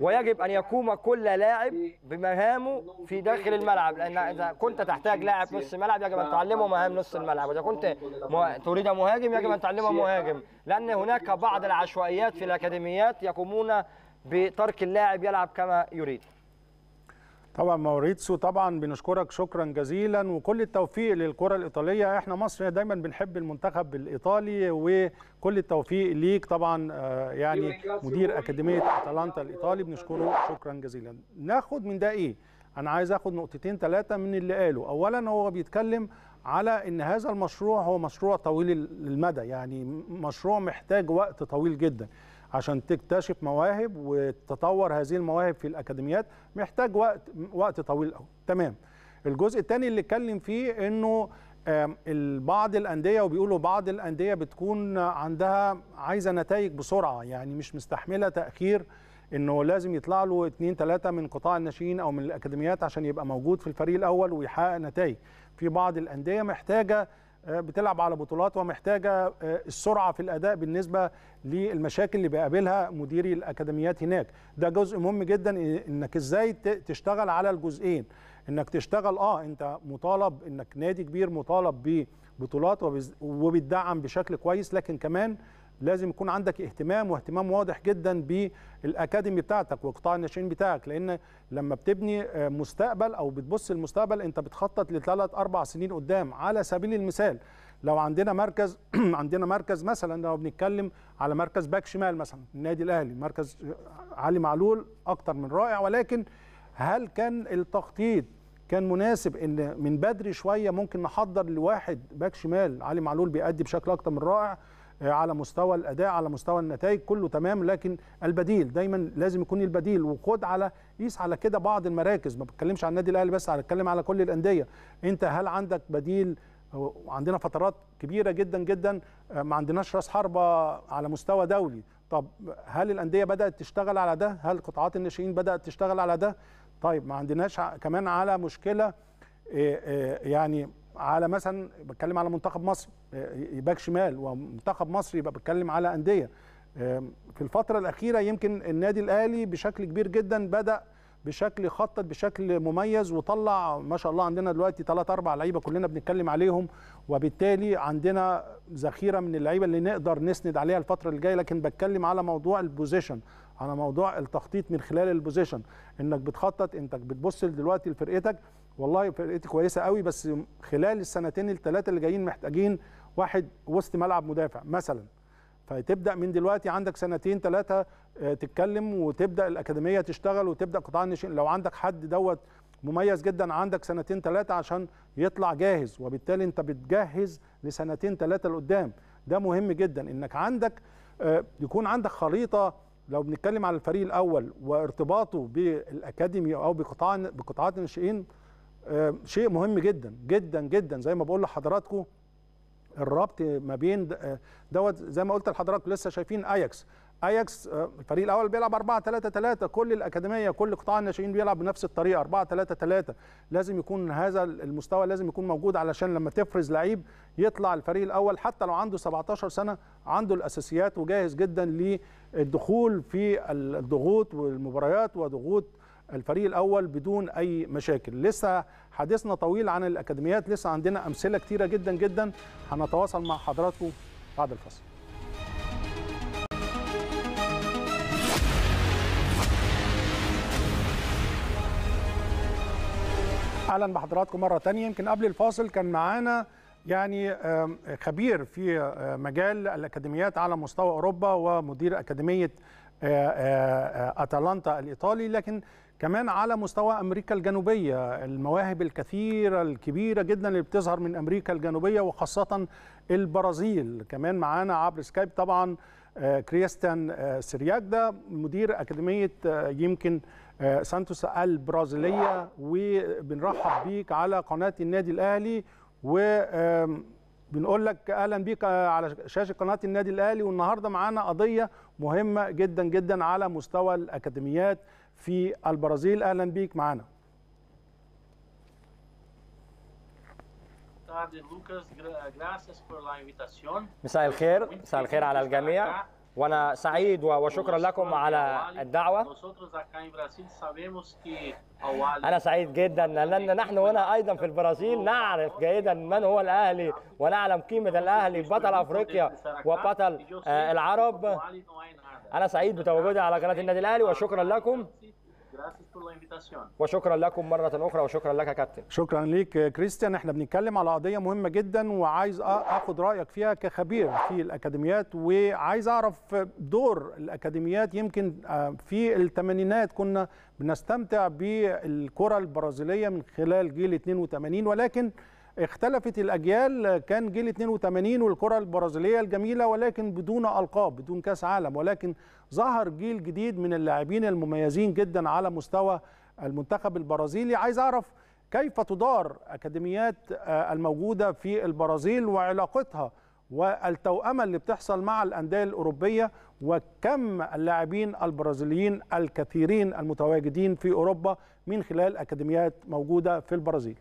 C: ويجب أن يقوم كل لاعب بمهامه في داخل الملعب لأن إذا كنت تحتاج لاعب نص ملعب يجب أن تعلمه مهام نص الملعب وإذا كنت تريد مهاجم يجب أن تعلمه مهاجم لأن هناك بعض العشوائيات في الأكاديميات يقومون بترك اللاعب يلعب كما يريد
A: طبعا موريتسو طبعا بنشكرك شكرا جزيلا وكل التوفيق للكره الايطاليه احنا مصر دايما بنحب المنتخب الايطالي وكل التوفيق ليك طبعا آه، يعني مدير اكاديميه اتلانتا الايطالي بنشكره شكرا جزيلا ناخد من ده ايه انا عايز اخد نقطتين ثلاثه من اللي قاله اولا هو بيتكلم على ان هذا المشروع هو مشروع طويل المدى يعني مشروع محتاج وقت طويل جدا عشان تكتشف مواهب وتطور هذه المواهب في الاكاديميات محتاج وقت وقت طويل قوي تمام الجزء الثاني اللي اتكلم فيه انه بعض الانديه وبيقولوا بعض الانديه بتكون عندها عايزه نتائج بسرعه يعني مش مستحمله تاخير انه لازم يطلع له اثنين ثلاثه من قطاع الناشئين او من الاكاديميات عشان يبقى موجود في الفريق الاول ويحقق نتائج في بعض الانديه محتاجه آه، بتلعب على بطولات ومحتاجه آه، السرعه في الاداء بالنسبه للمشاكل اللي بيقابلها مديري الاكاديميات هناك ده جزء مهم جدا انك ازاي تشتغل على الجزئين انك تشتغل اه انت مطالب انك نادي كبير مطالب ببطولات وبتدعم بشكل كويس لكن كمان لازم يكون عندك اهتمام واهتمام واضح جدا بالاكاديمي بتاعتك وقطاع الناشئين بتاعك لان لما بتبني آه، مستقبل او بتبص للمستقبل انت بتخطط لثلاث اربع سنين قدام على سبيل المثال لو عندنا مركز عندنا مركز مثلا لو بنتكلم على مركز باك شمال مثلا النادي الاهلي مركز آه، علي معلول اكتر من رائع ولكن هل كان التخطيط كان مناسب ان من بدري شويه ممكن نحضر لواحد باك شمال علي معلول بيأدي بشكل اكتر من رائع على مستوى الاداء على مستوى النتائج كله تمام لكن البديل دايما لازم يكون البديل وخد على قيس على كده بعض المراكز ما بتكلمش عن النادي الاهلي بس انا بتكلم على كل الانديه انت هل عندك بديل عندنا فترات كبيره جدا جدا ما عندناش راس حربه على مستوى دولي طب هل الانديه بدات تشتغل على ده هل قطاعات الناشئين بدات تشتغل على ده طيب ما عندناش كمان على مشكله يعني على مثلا بتكلم على منتخب مصر باك شمال ومنتخب مصر يبقى بتكلم على انديه في الفتره الاخيره يمكن النادي الاهلي بشكل كبير جدا بدا بشكل خطط بشكل مميز وطلع ما شاء الله عندنا دلوقتي ثلاث اربع لعيبه كلنا بنتكلم عليهم وبالتالي عندنا ذخيره من اللعيبه اللي نقدر نسند عليها الفتره اللي جايه لكن بتكلم على موضوع البوزيشن على موضوع التخطيط من خلال البوزيشن انك بتخطط انك بتبص دلوقتي لفرقتك والله فرقتي كويسه قوي بس خلال السنتين الثلاثه اللي جايين محتاجين واحد وسط ملعب مدافع مثلا فتبدا من دلوقتي عندك سنتين ثلاثه آه، تتكلم وتبدا الاكاديميه تشتغل وتبدا قطاع الناشئين لو عندك حد دوت مميز جدا عندك سنتين ثلاثه عشان يطلع جاهز وبالتالي انت بتجهز لسنتين ثلاثه لقدام ده مهم جدا انك عندك آه، يكون عندك خريطه لو بنتكلم على الفريق الاول وارتباطه بالاكاديمي او بقطاع بقطاعات الناشئين آه، شيء مهم جدا جدا جدا زي ما بقول لحضراتكم الربط ما بين آه، دوت زي ما قلت لحضراتكم لسه شايفين اياكس اياكس آه، الفريق الاول بيلعب 4 3 3 كل الاكاديميه كل قطاع الناشئين بيلعب بنفس الطريقه 4 3 3 لازم يكون هذا المستوى لازم يكون موجود علشان لما تفرز لعيب يطلع الفريق الاول حتى لو عنده 17 سنه عنده الاساسيات وجاهز جدا للدخول في الضغوط والمباريات وضغوط الفريق الاول بدون اي مشاكل لسه حديثنا طويل عن الاكاديميات لسه عندنا امثله كتيره جدا جدا هنتواصل مع حضراتكم بعد الفصل اهلا بحضراتكم مره تانية يمكن قبل الفاصل كان معانا يعني خبير في مجال الاكاديميات على مستوى اوروبا ومدير اكاديميه آه، آه، آه، اتلانتا الايطالي لكن كمان على مستوى امريكا الجنوبيه المواهب الكثيره الكبيره جدا اللي بتظهر من امريكا الجنوبيه وخاصه البرازيل كمان معانا عبر سكايب طبعا كريستيان سرياك ده مدير اكاديميه يمكن سانتوس البرازيليه وبنرحب بيك على قناه النادي الاهلي و بنقول لك اهلا بيك على شاشه قناه النادي الاهلي والنهارده معانا قضيه مهمه جدا جدا على مستوى الاكاديميات في البرازيل اهلا بيك معانا مساء الخير مساء الخير على الجميع
C: وانا سعيد وشكرا لكم على الدعوه انا سعيد جدا لان نحن هنا ايضا في البرازيل نعرف جيدا من هو الاهلي ونعلم قيمه الاهلي بطل افريقيا وبطل آه، العرب انا سعيد بتواجدي على قناه النادي الاهلي وشكرا لكم
A: وشكرا لكم مرة أخرى وشكرا لك يا كابتن شكرا ليك كريستيان احنا بنتكلم على قضية مهمة جدا وعايز أخد رأيك فيها كخبير في الأكاديميات وعايز أعرف دور الأكاديميات يمكن آه، في الثمانينات كنا بنستمتع بالكرة البرازيلية من خلال جيل 82 ولكن اختلفت الاجيال كان جيل 82 والكره البرازيليه الجميله ولكن بدون القاب بدون كاس عالم ولكن ظهر جيل جديد من اللاعبين المميزين جدا على مستوى المنتخب البرازيلي عايز اعرف كيف تدار اكاديميات آه، الموجوده في البرازيل وعلاقتها والتوأمة اللي بتحصل مع الأندية الأوروبية وكم اللاعبين البرازيليين الكثيرين المتواجدين في أوروبا من خلال أكاديميات موجودة في البرازيل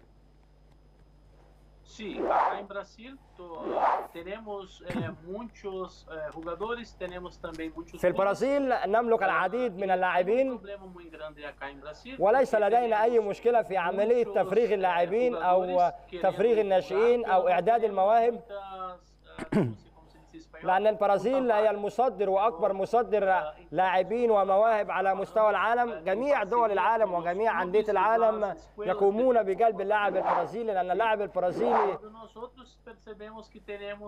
A: Sí, acá en Brasil to, tenemos eh, muchos eh, jugadores, tenemos también muchos. في البرازيل
C: نملك العديد من اللاعبين وليس لدينا أي مشكلة في عملية تفريغ اللاعبين أو تفريغ الناشئين أو إعداد المواهب. لأن البرازيل هي المصدر وأكبر مصدر لاعبين ومواهب على مستوى العالم جميع دول العالم وجميع أندية العالم يقومون بجلب اللاعب البرازيلي لأن اللاعب البرازيلي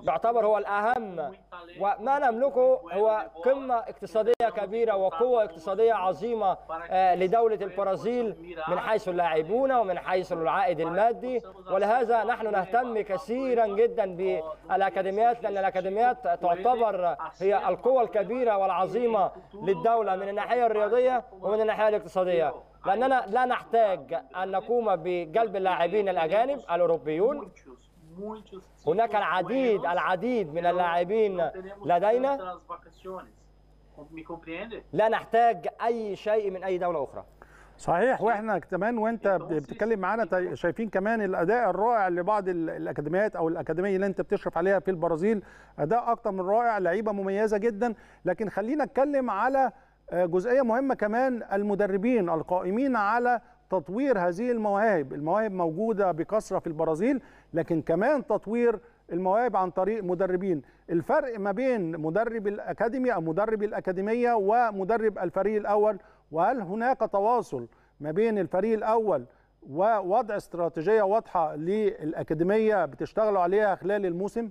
A: يعتبر هو الأهم
C: وما نملكه هو قمة اقتصادية كبيرة وقوة اقتصادية عظيمة آه، لدولة البرازيل من حيث اللاعبون ومن حيث العائد المادي ولهذا نحن نهتم كثيرا جدا بالأكاديميات لأن الأكاديميات تعتبر هي القوة الكبيرة والعظيمة للدولة من الناحية الرياضية ومن الناحية الاقتصادية لأننا لا نحتاج أن نقوم بجلب اللاعبين الأجانب الأوروبيون هناك العديد العديد من اللاعبين لدينا لا نحتاج أي شيء من أي دولة أخرى
A: صحيح واحنا كمان وانت إيه، بتتكلم معانا طيب، شايفين كمان الاداء الرائع لبعض الاكاديميات او الاكاديميه اللي انت بتشرف عليها في البرازيل اداء اكتر من رائع لعيبه مميزه جدا لكن خلينا نتكلم على آه، جزئيه مهمه كمان المدربين القائمين على تطوير هذه المواهب المواهب موجوده بكثره في البرازيل لكن كمان تطوير المواهب عن طريق مدربين الفرق ما بين مدرب الاكاديمي او مدرب الاكاديميه ومدرب الفريق الاول وهل هناك تواصل ما بين الفريق الاول ووضع استراتيجيه واضحه للاكاديميه بتشتغلوا عليها خلال الموسم؟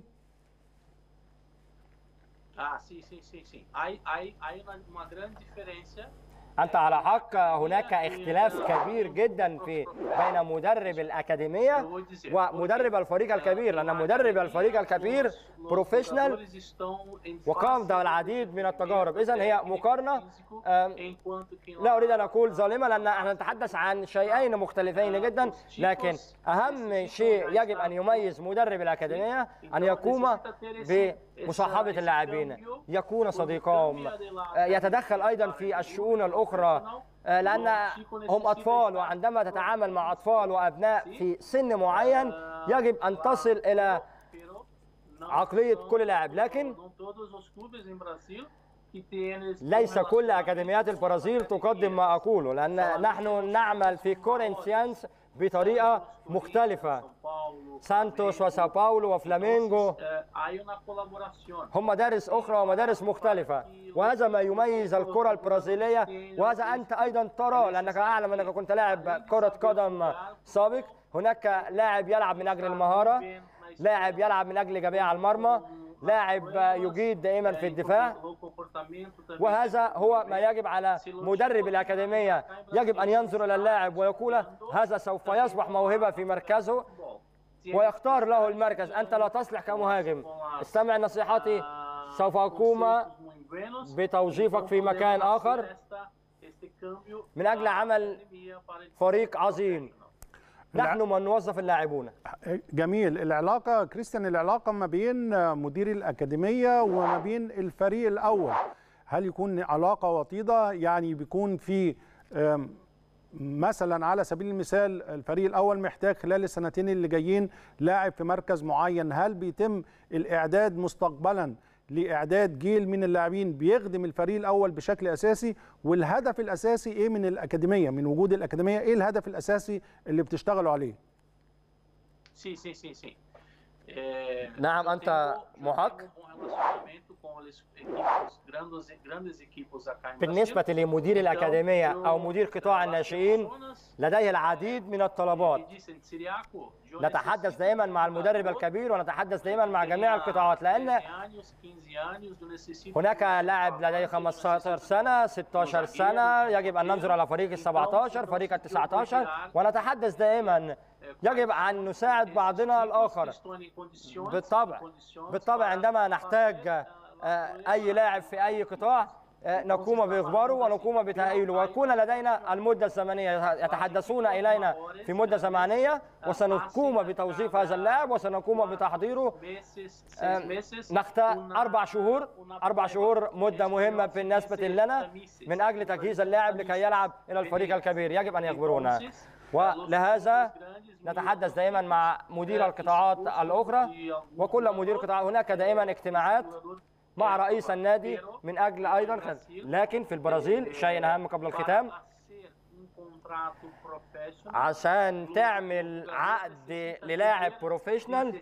A: Ah, sim, sim, sim, sim. Há, há, há uma grande diferença انت على حق هناك اختلاف كبير
C: جدا في بين مدرب الاكاديميه ومدرب الفريق الكبير لان مدرب الفريق الكبير بروفيشنال وقام ده العديد من التجارب اذا هي مقارنه لا اريد ان اقول ظالمه لان احنا نتحدث عن شيئين مختلفين جدا لكن اهم شيء يجب ان يميز مدرب الاكاديميه ان يقوم ب مصاحبه اللاعبين يكون صديقهم آه، يتدخل ايضا في الشؤون الاخرى نعم. آه، لان نعم، هم اطفال وعندما تتعامل مع اطفال وابناء في سن معين آه، يجب ان تصل الى
B: نعم. عقليه كل لاعب لكن
C: ليس كل اكاديميات البرازيل تقدم ما اقوله لان نحن نعمل في كورنثيانز بطريقه مختلفه سانتوس وساو باولو وفلامينجو هم مدارس اخرى ومدارس مختلفه وهذا ما يميز الكره البرازيليه وهذا انت ايضا ترى لانك اعلم انك كنت لاعب كره قدم سابق هناك لاعب يلعب من اجل المهاره لاعب يلعب من اجل جميع المرمى لاعب يجيد دائما في الدفاع وهذا هو ما يجب على مدرب الأكاديمية يجب أن ينظر إلى اللاعب ويقول هذا سوف يصبح موهبة في مركزه ويختار له المركز أنت لا تصلح كمهاجم استمع نصيحتي سوف أقوم
B: بتوظيفك في مكان آخر من أجل عمل
C: فريق عظيم نحن من نوظف اللاعبون
A: جميل العلاقه كريستيان العلاقه ما بين مدير الاكاديميه وما بين الفريق الاول هل يكون علاقه وطيده يعني بيكون في مثلا على سبيل المثال الفريق الاول محتاج خلال السنتين اللي جايين لاعب في مركز معين هل بيتم الاعداد مستقبلا لاعداد جيل من اللاعبين بيخدم الفريق الاول بشكل اساسي والهدف الاساسي ايه من الاكاديميه من وجود الاكاديميه ايه الهدف الاساسي اللي بتشتغلوا عليه
B: سي سي سي سي آه، نعم انت محق
A: بالنسبة لمدير الأكاديمية أو مدير
C: قطاع الناشئين
A: لديه العديد من الطلبات نتحدث دائما
C: مع المدرب الكبير ونتحدث دائما مع جميع القطاعات لأن
A: هناك لاعب
C: لديه 15 سنة 16 سنة يجب أن ننظر على فريق ال 17 فريق ال 19 ونتحدث دائما يجب أن نساعد بعضنا الآخر بالطبع بالطبع عندما نحتاج آه، اي لاعب في اي قطاع آه، نقوم باخباره ونقوم بتاهيله ويكون لدينا المده الزمنيه يتحدثون الينا في مده زمنيه وسنقوم بتوظيف هذا اللاعب وسنقوم بتحضيره نختار اربع شهور اربع شهور مده مهمه بالنسبه لنا من اجل تجهيز اللاعب لكي يلعب الى الفريق الكبير يجب ان يخبرونا ولهذا نتحدث دائما مع مدير القطاعات الاخرى وكل مدير قطاع هناك دائما اجتماعات مع رئيس النادي من أجل أيضا لكن في البرازيل إيه، شيء اهم قبل الختام
B: عشان
C: تعمل عقد للاعب بروفيشنال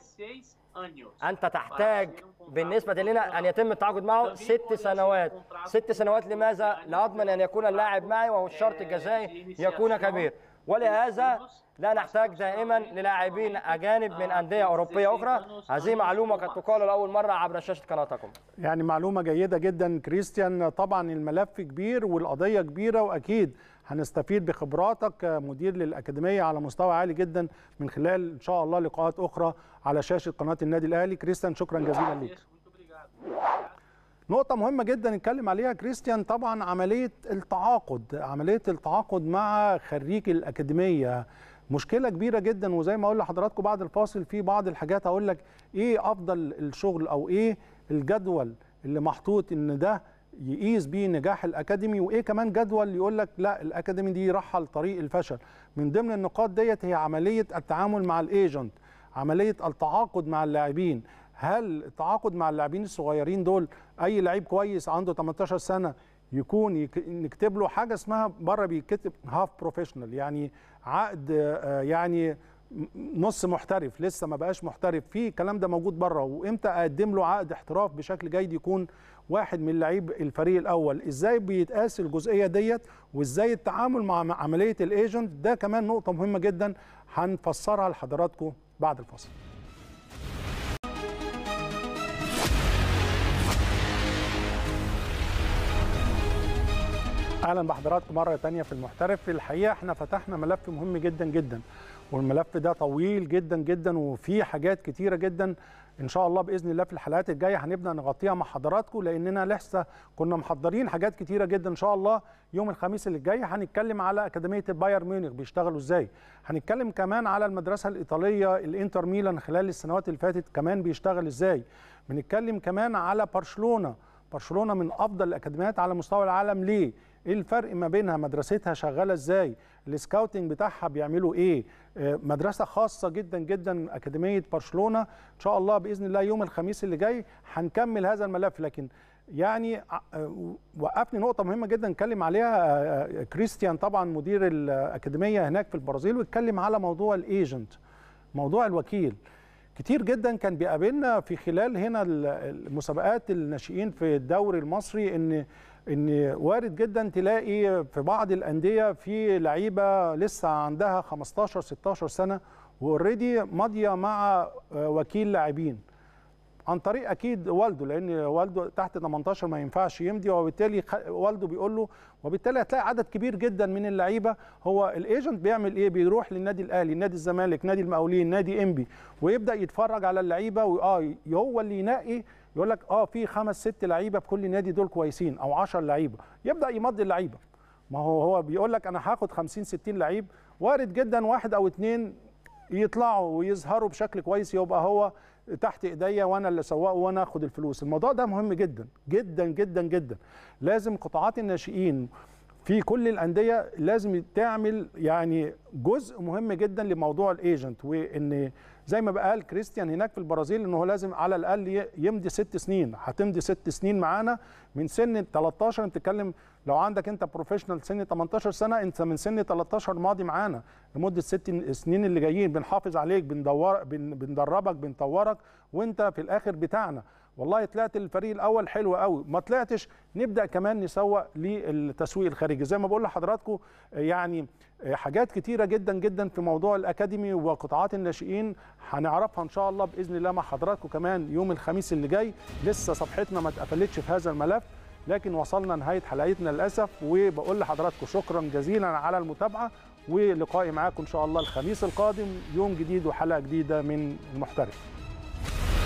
C: انت تحتاج بالنسبه لنا ان يتم التعاقد معه ست سنوات ست سنوات لماذا لاضمن ان يكون اللاعب معي وهو الشرط الجزائي يكون كبير ولهذا لا نحتاج دائما للاعبين اجانب من انديه اوروبيه اخرى هذه معلومه قد تقال لاول مره عبر شاشه قناتكم
A: يعني معلومه جيده جدا كريستيان طبعا الملف كبير والقضيه كبيره واكيد هنستفيد بخبراتك مدير للاكاديميه على مستوى عالي جدا من خلال ان شاء الله لقاءات اخرى على شاشه قناه النادي الاهلي كريستيان شكرا جزيلا لك نقطة مهمة جدا نتكلم عليها كريستيان طبعا عملية التعاقد عملية التعاقد مع خريج الأكاديمية مشكله كبيره جدا وزي ما اقول لحضراتكم بعد الفاصل في بعض الحاجات هقول لك ايه افضل الشغل او ايه الجدول اللي محطوط ان ده يقيس بيه نجاح الاكاديمي وايه كمان جدول يقول لك لا الاكاديمي دي رحل طريق الفشل من ضمن النقاط ديت هي عمليه التعامل مع الايجنت عمليه التعاقد مع اللاعبين هل التعاقد مع اللاعبين الصغيرين دول اي لعيب كويس عنده 18 سنه يكون يك... نكتب له حاجه اسمها بره بيتكتب هاف بروفيشنال يعني عقد آه، يعني نص محترف لسه ما بقاش محترف في الكلام ده موجود بره وامتى اقدم له عقد احتراف بشكل جيد يكون واحد من لعيب الفريق الاول ازاي بيتقاس الجزئيه ديت وازاي التعامل مع عمليه الايجنت ده كمان نقطه مهمه جدا هنفسرها لحضراتكم بعد الفصل اهلا بحضراتكم مره تانية في المحترف الحقيقه احنا فتحنا ملف مهم جدا جدا والملف ده طويل جدا جدا وفيه حاجات كتيره جدا ان شاء الله باذن الله في الحلقات الجايه هنبدا نغطيها مع حضراتكم لاننا لسه كنا محضرين حاجات كتيره جدا ان شاء الله يوم الخميس اللي جاي هنتكلم على اكاديميه بايرن ميونخ بيشتغلوا ازاي هنتكلم كمان على المدرسه الايطاليه الانتر ميلان خلال السنوات اللي فاتت كمان بيشتغل ازاي بنتكلم كمان على برشلونه برشلونه من افضل الاكاديميات على مستوى العالم ليه ايه الفرق ما بينها مدرستها شغاله ازاي السكاوتنج بتاعها بيعملوا ايه آه، مدرسه خاصه جدا جدا اكاديميه برشلونه ان شاء الله باذن الله يوم الخميس اللي جاي هنكمل هذا الملف لكن يعني آه، آه، وقفني نقطه مهمه جدا اتكلم عليها كريستيان طبعا مدير الاكاديميه هناك في البرازيل واتكلم على موضوع الايجنت موضوع الوكيل كتير جدا كان بيقابلنا في خلال هنا المسابقات الناشئين في الدوري المصري ان ان وارد جدا تلاقي في بعض الانديه في لعيبه لسه عندها 15 16 سنه واوريدي ماضيه مع آه، وكيل لاعبين عن طريق اكيد والده لان والده تحت 18 ما ينفعش يمضي وبالتالي والده بيقول له وبالتالي هتلاقي عدد كبير جدا من اللعيبه هو الايجنت بيعمل ايه بيروح للنادي الاهلي نادي الزمالك نادي المقاولين نادي انبي ويبدا يتفرج على اللعيبه واه هو اللي ينقي يقول لك اه في خمس ست لعيبه في كل نادي دول كويسين او 10 لعيبه يبدا يمضي اللعيبه ما هو هو بيقول لك انا هاخد 50 60 لعيب وارد جدا واحد او اثنين يطلعوا ويظهروا بشكل كويس يبقى هو تحت ايديا وانا اللي اسوقه وانا اخد الفلوس الموضوع ده مهم جدا جدا جدا جدا لازم قطاعات الناشئين في كل الانديه لازم تعمل يعني جزء مهم جدا لموضوع الايجنت وان زي ما بقى قال كريستيان هناك في البرازيل انه لازم على الاقل يمضي ست سنين هتمضي ست سنين معانا من سن 13 انت تتكلم لو عندك انت بروفيشنال سن 18 سنه انت من سن 13 ماضي معانا لمده ست سنين اللي جايين بنحافظ عليك بندور بندربك بنطورك وانت في الاخر بتاعنا والله طلعت الفريق الاول حلو قوي ما طلعتش نبدا كمان نسوق للتسويق الخارجي زي ما بقول لحضراتكم يعني حاجات كتيره جدا جدا في موضوع الاكاديمي وقطاعات الناشئين هنعرفها ان شاء الله باذن الله مع حضراتكم كمان يوم الخميس اللي جاي لسه صفحتنا ما اتقفلتش في هذا الملف لكن وصلنا نهايه حلقتنا للاسف وبقول لحضراتكم شكرا جزيلا على المتابعه ولقائي معاكم ان شاء الله الخميس القادم يوم جديد وحلقه جديده من المحترف